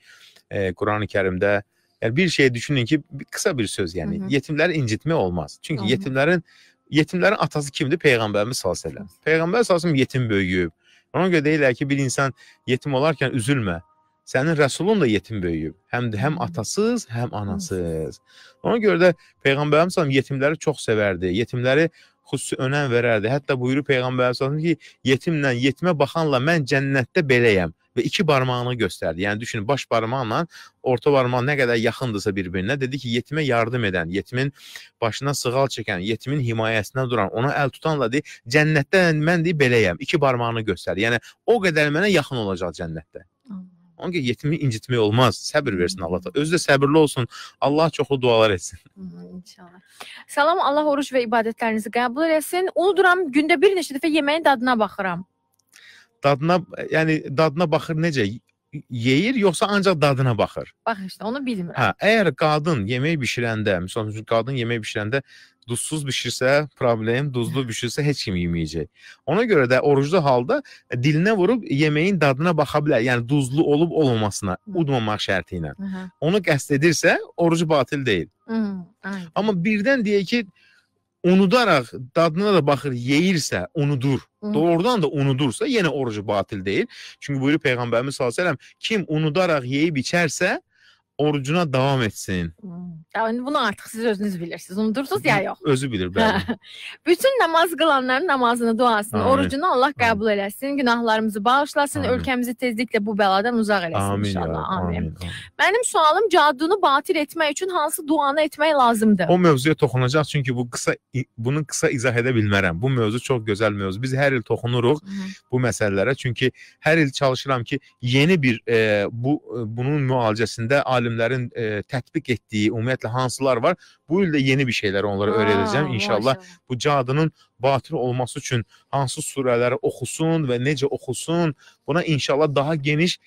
e, Qurani-Kərimdə yəni bir şey düşünün ki, qısa bir söz, yəni Hı -hı. yetimləri incitmək olmaz. Çünki Hı -hı. yetimlərin yetimlərin atası kimdir? Peyğəmbərimiz sallallahu əleyhi və səlləm. Peyğəmbər sallallahu yetim böyüyüb. Ona görə deyirlər ki, bir insan yetim olarkən üzülmə. Sənin rəsulun da yetim böyüyüb. Həm də həm atasız, həm anasız. Ona görə də peyğəmbərimiz yetimləri çox sevərdi. Yetimləri xüsusi önəm verərdi. Hətta buyurur Peyğəmbər sallallahu ki, yetimlə, yetimə baxanla mən cənnətdə beləyəm və iki barmağını göstərdi. Yəni düşünün baş barmaqla orta barmaq nə qədər yaxındırsa bir-birinə dedi ki, yetimə yardım edən, yetimin başına sığal çəkən, yetimin himayəsində duran, ona əl tutanla deyir, cənnətdə mən deyir beləyəm. İki barmağını göstərdi. Yəni o qədər mənə yaxın olacaq cənnətdə. Ona görə yetimi incitmək olmaz. Səbir versin Allah da. Özü də səbirli olsun. Allah çoxlu dualar etsin. İnşallah. Salam, Allah oruc və ibadətlərinizi qəbul eləsin. Unuduram, gündə bir neçə dəfə yeməyin dadına baxıram. Dadına, yəni dadına baxır necə? yeyir yoxsa ancaq dadına baxır? Bax işte, onu bilmirəm. Hə, əgər qadın yemək bişirəndə, məsələn, qadın yemək bişirəndə duzsuz pişirsə problem, duzlu pişirsə heç kim yeməyəcək. Ona görə də oruclu halda e, dilinə vurub yeməyin dadına baxa bilər. Yəni duzlu olub olmamasına, udmamaq şərti ilə. Onu qəsd edirsə, orucu batil deyil. Hı -hı. Amma birdən deyək ki, unudaraq dadına da baxır, yeyirsə, unudur. Hı. Doğrudan da unudursa yenə orucu batil deyil. Çünki buyurur Peyğəmbərimiz sallallahu əleyhi və səlləm, kim unudaraq yeyib içərsə, orucuna devam etsin. Hmm. Yani bunu artık siz özünüz bilirsiniz. Unutursunuz ya yok. Özü bilir ben. Bütün namaz kılanların namazını, duasını, Amin. orucunu Allah kabul Amin. eləsin, günahlarımızı bağışlasın, Amin. ölkəmizi tezliklə bu beladan uzak eləsin Amin inşallah. Ya. Amin. Amin. Amin. Mənim sualım cadunu batil etmək üçün hansı duanı etmək lazımdır? O mevzuya toxunacaq çünkü bu kısa, bunu kısa izah edə Bu mevzu çok güzel mevzu. Biz her yıl toxunuruq Hı bu meselelere çünkü her yıl çalışıram ki, yeni bir e, bu e, bunun müalicəsində alimlərin e, tətbiq etdiyi ümumiyyətlə hansılar var? Bu il də yeni bir şeyler onlara öğreteceğim inşallah. Maşallah. Bu cadının batır olması için hansı surələri oxusun ve necə oxusun? Buna inşallah daha geniş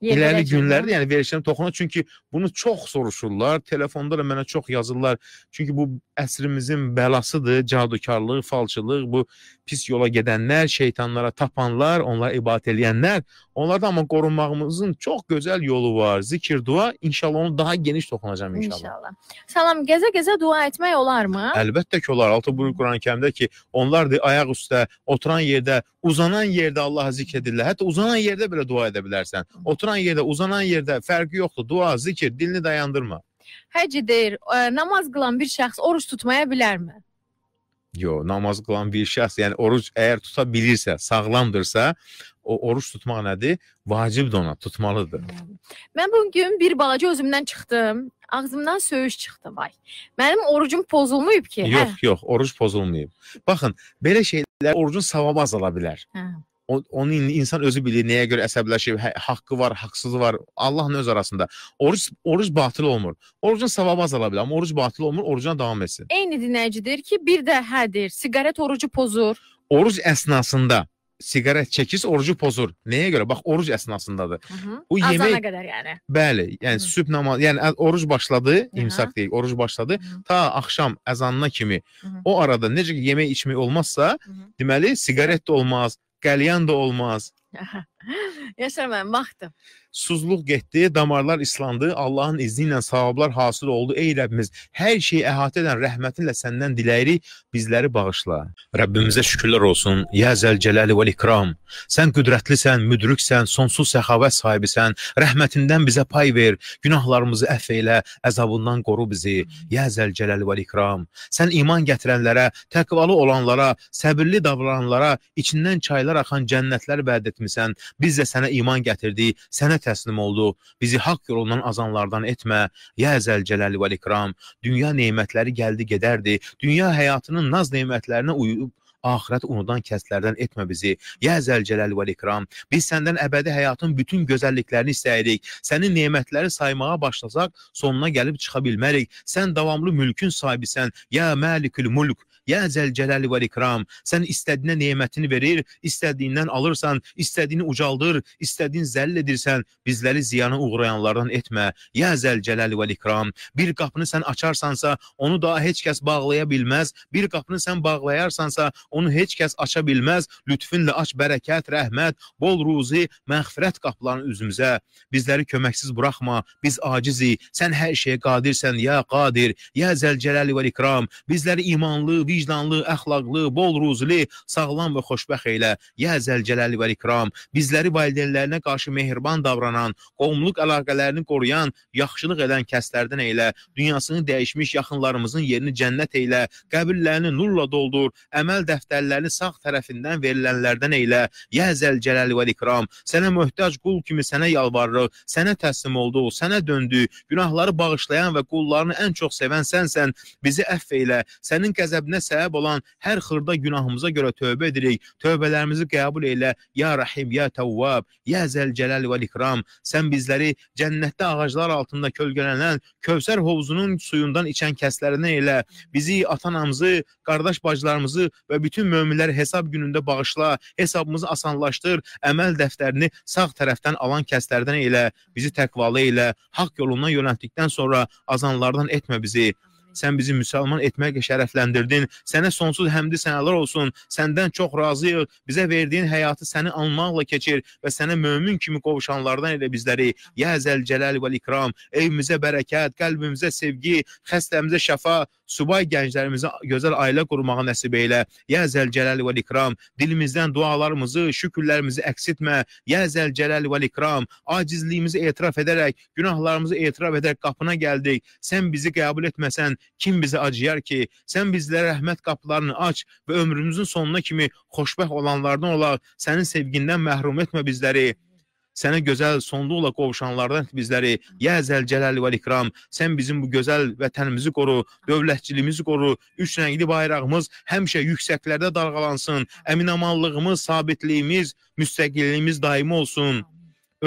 İleri günlerde yani verişlerin toxuna çünkü bunu çok soruşurlar. Telefonda da mənə çok yazırlar. Çünkü bu əsrimizin belasıdır. Cadukarlığı, falçılığı, bu pis yola gedenler, şeytanlara tapanlar, onlara ibat eləyənlər Onlardan amma qorunmağımızın çox gözəl yolu var. Zikir, dua, inşallah onu daha geniş toxunacam inşallah. İnşallah. Salam, gəzə-gəzə dua etmək olarmı? Əlbəttə ki, olar. Altı buyur Quran-Kərimdə ki, onlar da ayaq üstə, oturan yerdə, uzanan yerdə Allahı zikr edirlər. Hətta uzanan yerdə belə dua edə bilərsən. Oturan yerdə, uzanan yerdə fərqi yoxdur. Dua, zikir, dilini dayandırma. Həc deyir, ə, e, namaz qılan bir şəxs oruç tutmaya bilərmi? Yo, namaz qılan bir şəxs, yəni oruc əgər tuta bilirsə, sağlamdırsa, o oruç tutmaq nədir? Vacibdir ona, tutmalıdır. Mən bu gün bir balaca özümdən çıxdım. Ağzımdan söyüş çıxdı vay. Mənim orucum pozulmayıb ki. Hə? Yox, hə? yox, oruc pozulmayıb. Baxın, belə şeylər orucun savabı azala bilər. Hə. Onu insan özü bilir nəyə görə əsəbləşib, hə, haqqı var, haqsızı var. Allahın öz arasında. Oruc oruc batıl olmur. Orucun savabı azala bilər, amma oruc batıl olmur, orucuna davam etsin. Eyni dinləyici deyir ki, bir də hə deyir, siqaret orucu pozur. Oruc əsnasında siqaret çəkirsə orucu pozur. Nəyə görə? Bax oruc əsnasındadır. Hı -hı. Bu yemək Azana qədər yəni. Bəli, yəni Hı -hı. sübh namazı, yəni oruc başladı, Hı -hı. imsak deyil, oruc başladı Hı -hı. ta axşam əzanına kimi. Hı -hı. O arada necə ki yemək içmək olmazsa, Hı -hı. deməli siqaret də olmaz, qəlyan da olmaz. Aha. Yaşar mən vaxtım. Suzluq getdi, damarlar islandı, Allahın izni ilə savablar hasil oldu. Ey Rəbbimiz, hər şeyi əhatə edən rəhmətinlə səndən diləyirik, bizləri bağışla. Rəbbimizə şükürlər olsun. Ya Zəlcəlalı və İkram. Sən qüdrətlisən, müdriksən, sonsuz səxavət sahibisən. Rəhmətindən bizə pay ver, günahlarımızı əff elə, əzabından qoru bizi. Ya Zəlcəlalı və İkram. Sən iman gətirənlərə, təqvalı olanlara, səbirli davrananlara içindən çaylar axan cənnətlər vəd etmisən. Biz də sənə iman gətirdik, sənə təslim olduq. Bizi haqq yolundan azanlardan etmə. Ya Zəlcəl və İkram, dünya nemətləri gəldi gedərdi. Dünya həyatının naz nemətlərinə uyub axirət unudan kəslərdən etmə bizi. Ya Zəlcələl və İkram, biz səndən əbədi həyatın bütün gözəlliklərini istəyirik. Sənin nemətləri saymağa başlasaq, sonuna gəlib çıxa bilmərik. Sən davamlı mülkün sahibisən. Ya Məlikül Mulk, Ya Zəlcələli və İkram, sən istədiyinə nemətini verir, istədiyindən alırsan, istədiyini ucaldır, istədiyin zəll edirsən, bizləri ziyana uğrayanlardan etmə. Ya Zəlcələli və İkram, bir qapını sən açarsansa, onu daha heç kəs bağlaya bilməz, bir qapını sən bağlayarsansa, onu heç kəs aça bilməz. Lütfünlə aç bərəkət, rəhmət, bol ruzi, məğfirət qapılarını üzümüzə. Bizləri köməksiz buraxma, biz acizik. Sən hər şeyə qadirsən, ya Qadir, ya Zəlcələli və İkram. Bizləri imanlı, vicdanlı, vicdanlı, əxlaqlı, bol ruzli, sağlam və xoşbəxt elə. Ya Zəlcələli və İkram, bizləri valideynlərinə qarşı mehriban davranan, qovumluq əlaqələrini qoruyan, yaxşılıq edən kəslərdən elə. Dünyasını dəyişmiş yaxınlarımızın yerini cənnət elə. Qəbirlərini nurla doldur. Əməl dəftərlərini sağ tərəfindən verilənlərdən elə. Ya Zəlcələli və İkram, sənə möhtac qul kimi sənə yalvarırıq. Sənə təslim olduq, sənə döndük. Günahları bağışlayan və qullarını ən çox sevən sənsən. Bizi əff elə. Sənin qəzəbinə səbəb olan hər xırda günahımıza görə tövbə edirik. Tövbələrimizi qəbul elə. Ya Rahim, ya Tawwab, ya Zəlcəlal və İkram. Sən bizləri cənnətdə ağaclar altında kölgələnən Kövsər hovuzunun suyundan içən kəslərinə elə. Bizi, ata-anamızı, qardaş-bacılarımızı və bütün möminləri hesab günündə bağışla. Hesabımızı asanlaşdır. Əməl dəftərini sağ tərəfdən alan kəslərdən elə. Bizi təqvalı elə. Haqq yolundan yönəltdikdən sonra azanlardan etmə bizi sən bizi müsəlman etməklə şərəfləndirdin. Sənə sonsuz həmdi sənalar olsun. Səndən çox razıyıq. Bizə verdiyin həyatı səni anmaqla keçir və sənə mömin kimi qovuşanlardan elə bizləri. Ya Zəlcəlal və İkram, evimizə bərəkət, qəlbimizə sevgi, xəstəmizə şəfa, subay gənclərimizə gözəl ailə qurmağı nəsib elə. Ya Zəlcəlal və İkram, dilimizdən dualarımızı, şükürlərimizi əks etmə. Ya Zəlcəlal və İkram, acizliyimizi etiraf edərək, günahlarımızı etiraf edərək qapına gəldik. Sən bizi qəbul etməsən, kim bizə acıyar ki, sən bizlərə rəhmət qapılarını aç və ömrümüzün sonuna kimi xoşbəxt olanlardan olaq, sənin sevgindən məhrum etmə bizləri sənə gözəl sonluqla qovuşanlardan bizləri ya zəlcəl və ikram sən bizim bu gözəl vətənimizi qoru dövlətçiliyimizi qoru üç rəngli bayrağımız həmişə yüksəklərdə dalğalansın əminamanlığımız sabitliyimiz müstəqilliyimiz daimi olsun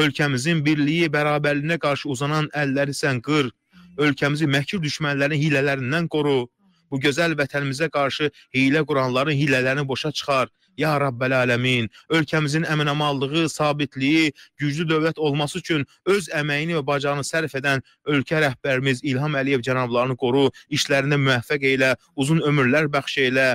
ölkəmizin birliyi bərabərliyinə qarşı uzanan əlləri sən qır ölkəmizi məkir düşmənlərin hilələrindən qoru. Bu gözəl vətənimizə qarşı hiylə quranların hilələrini boşa çıxar. Ya Rabbəl aləmin, ölkəmizin əminəmallığı, sabitliyi, güclü dövlət olması üçün öz əməyini və bacağını sərf edən ölkə rəhbərimiz İlham Əliyev cənablarını qoru, işlərində müvəffəq elə, uzun ömürlər bəxş elə.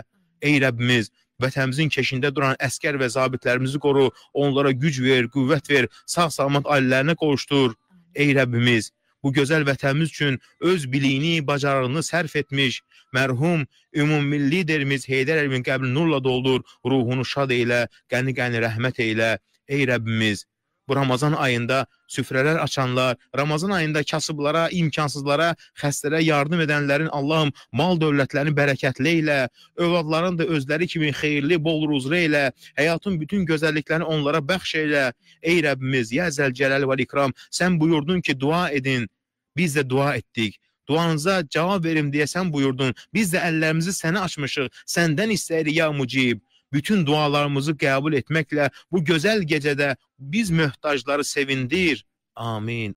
Ey Rəbbimiz, vətənimizin keşində duran əskər və zabitlərimizi qoru, onlara güc ver, qüvvət ver, sağ-salamat ailələrinə qovuşdur. Ey Rəbbimiz, bu gözəl vətənimiz üçün öz biliyini, bacarığını sərf etmiş mərhum ümummilli liderimiz Heydər Əliyev qəbrini nurla doldur, ruhunu şad eylə, qəni-qəni rəhmət eylə, ey Rəbbimiz bu Ramazan ayında süfrələr açanlar, Ramazan ayında kasıblara, imkansızlara, xəstələrə yardım edənlərin Allahım mal dövlətlərini bərəkətli elə, övladların da özləri kimi xeyirli, bol ruzlu elə, həyatın bütün gözəlliklərini onlara bəxş elə. Ey Rəbbimiz, ya Zəlcələl və İkram, sən buyurdun ki, dua edin. Biz də dua etdik duanıza cavab verim deyə sən buyurdun. Biz də əllərimizi sənə açmışıq. Səndən istəyirik ya Mucib. bütün dualarımızı kabul etmekle bu güzel gecede biz mühtacları sevindir. Amin.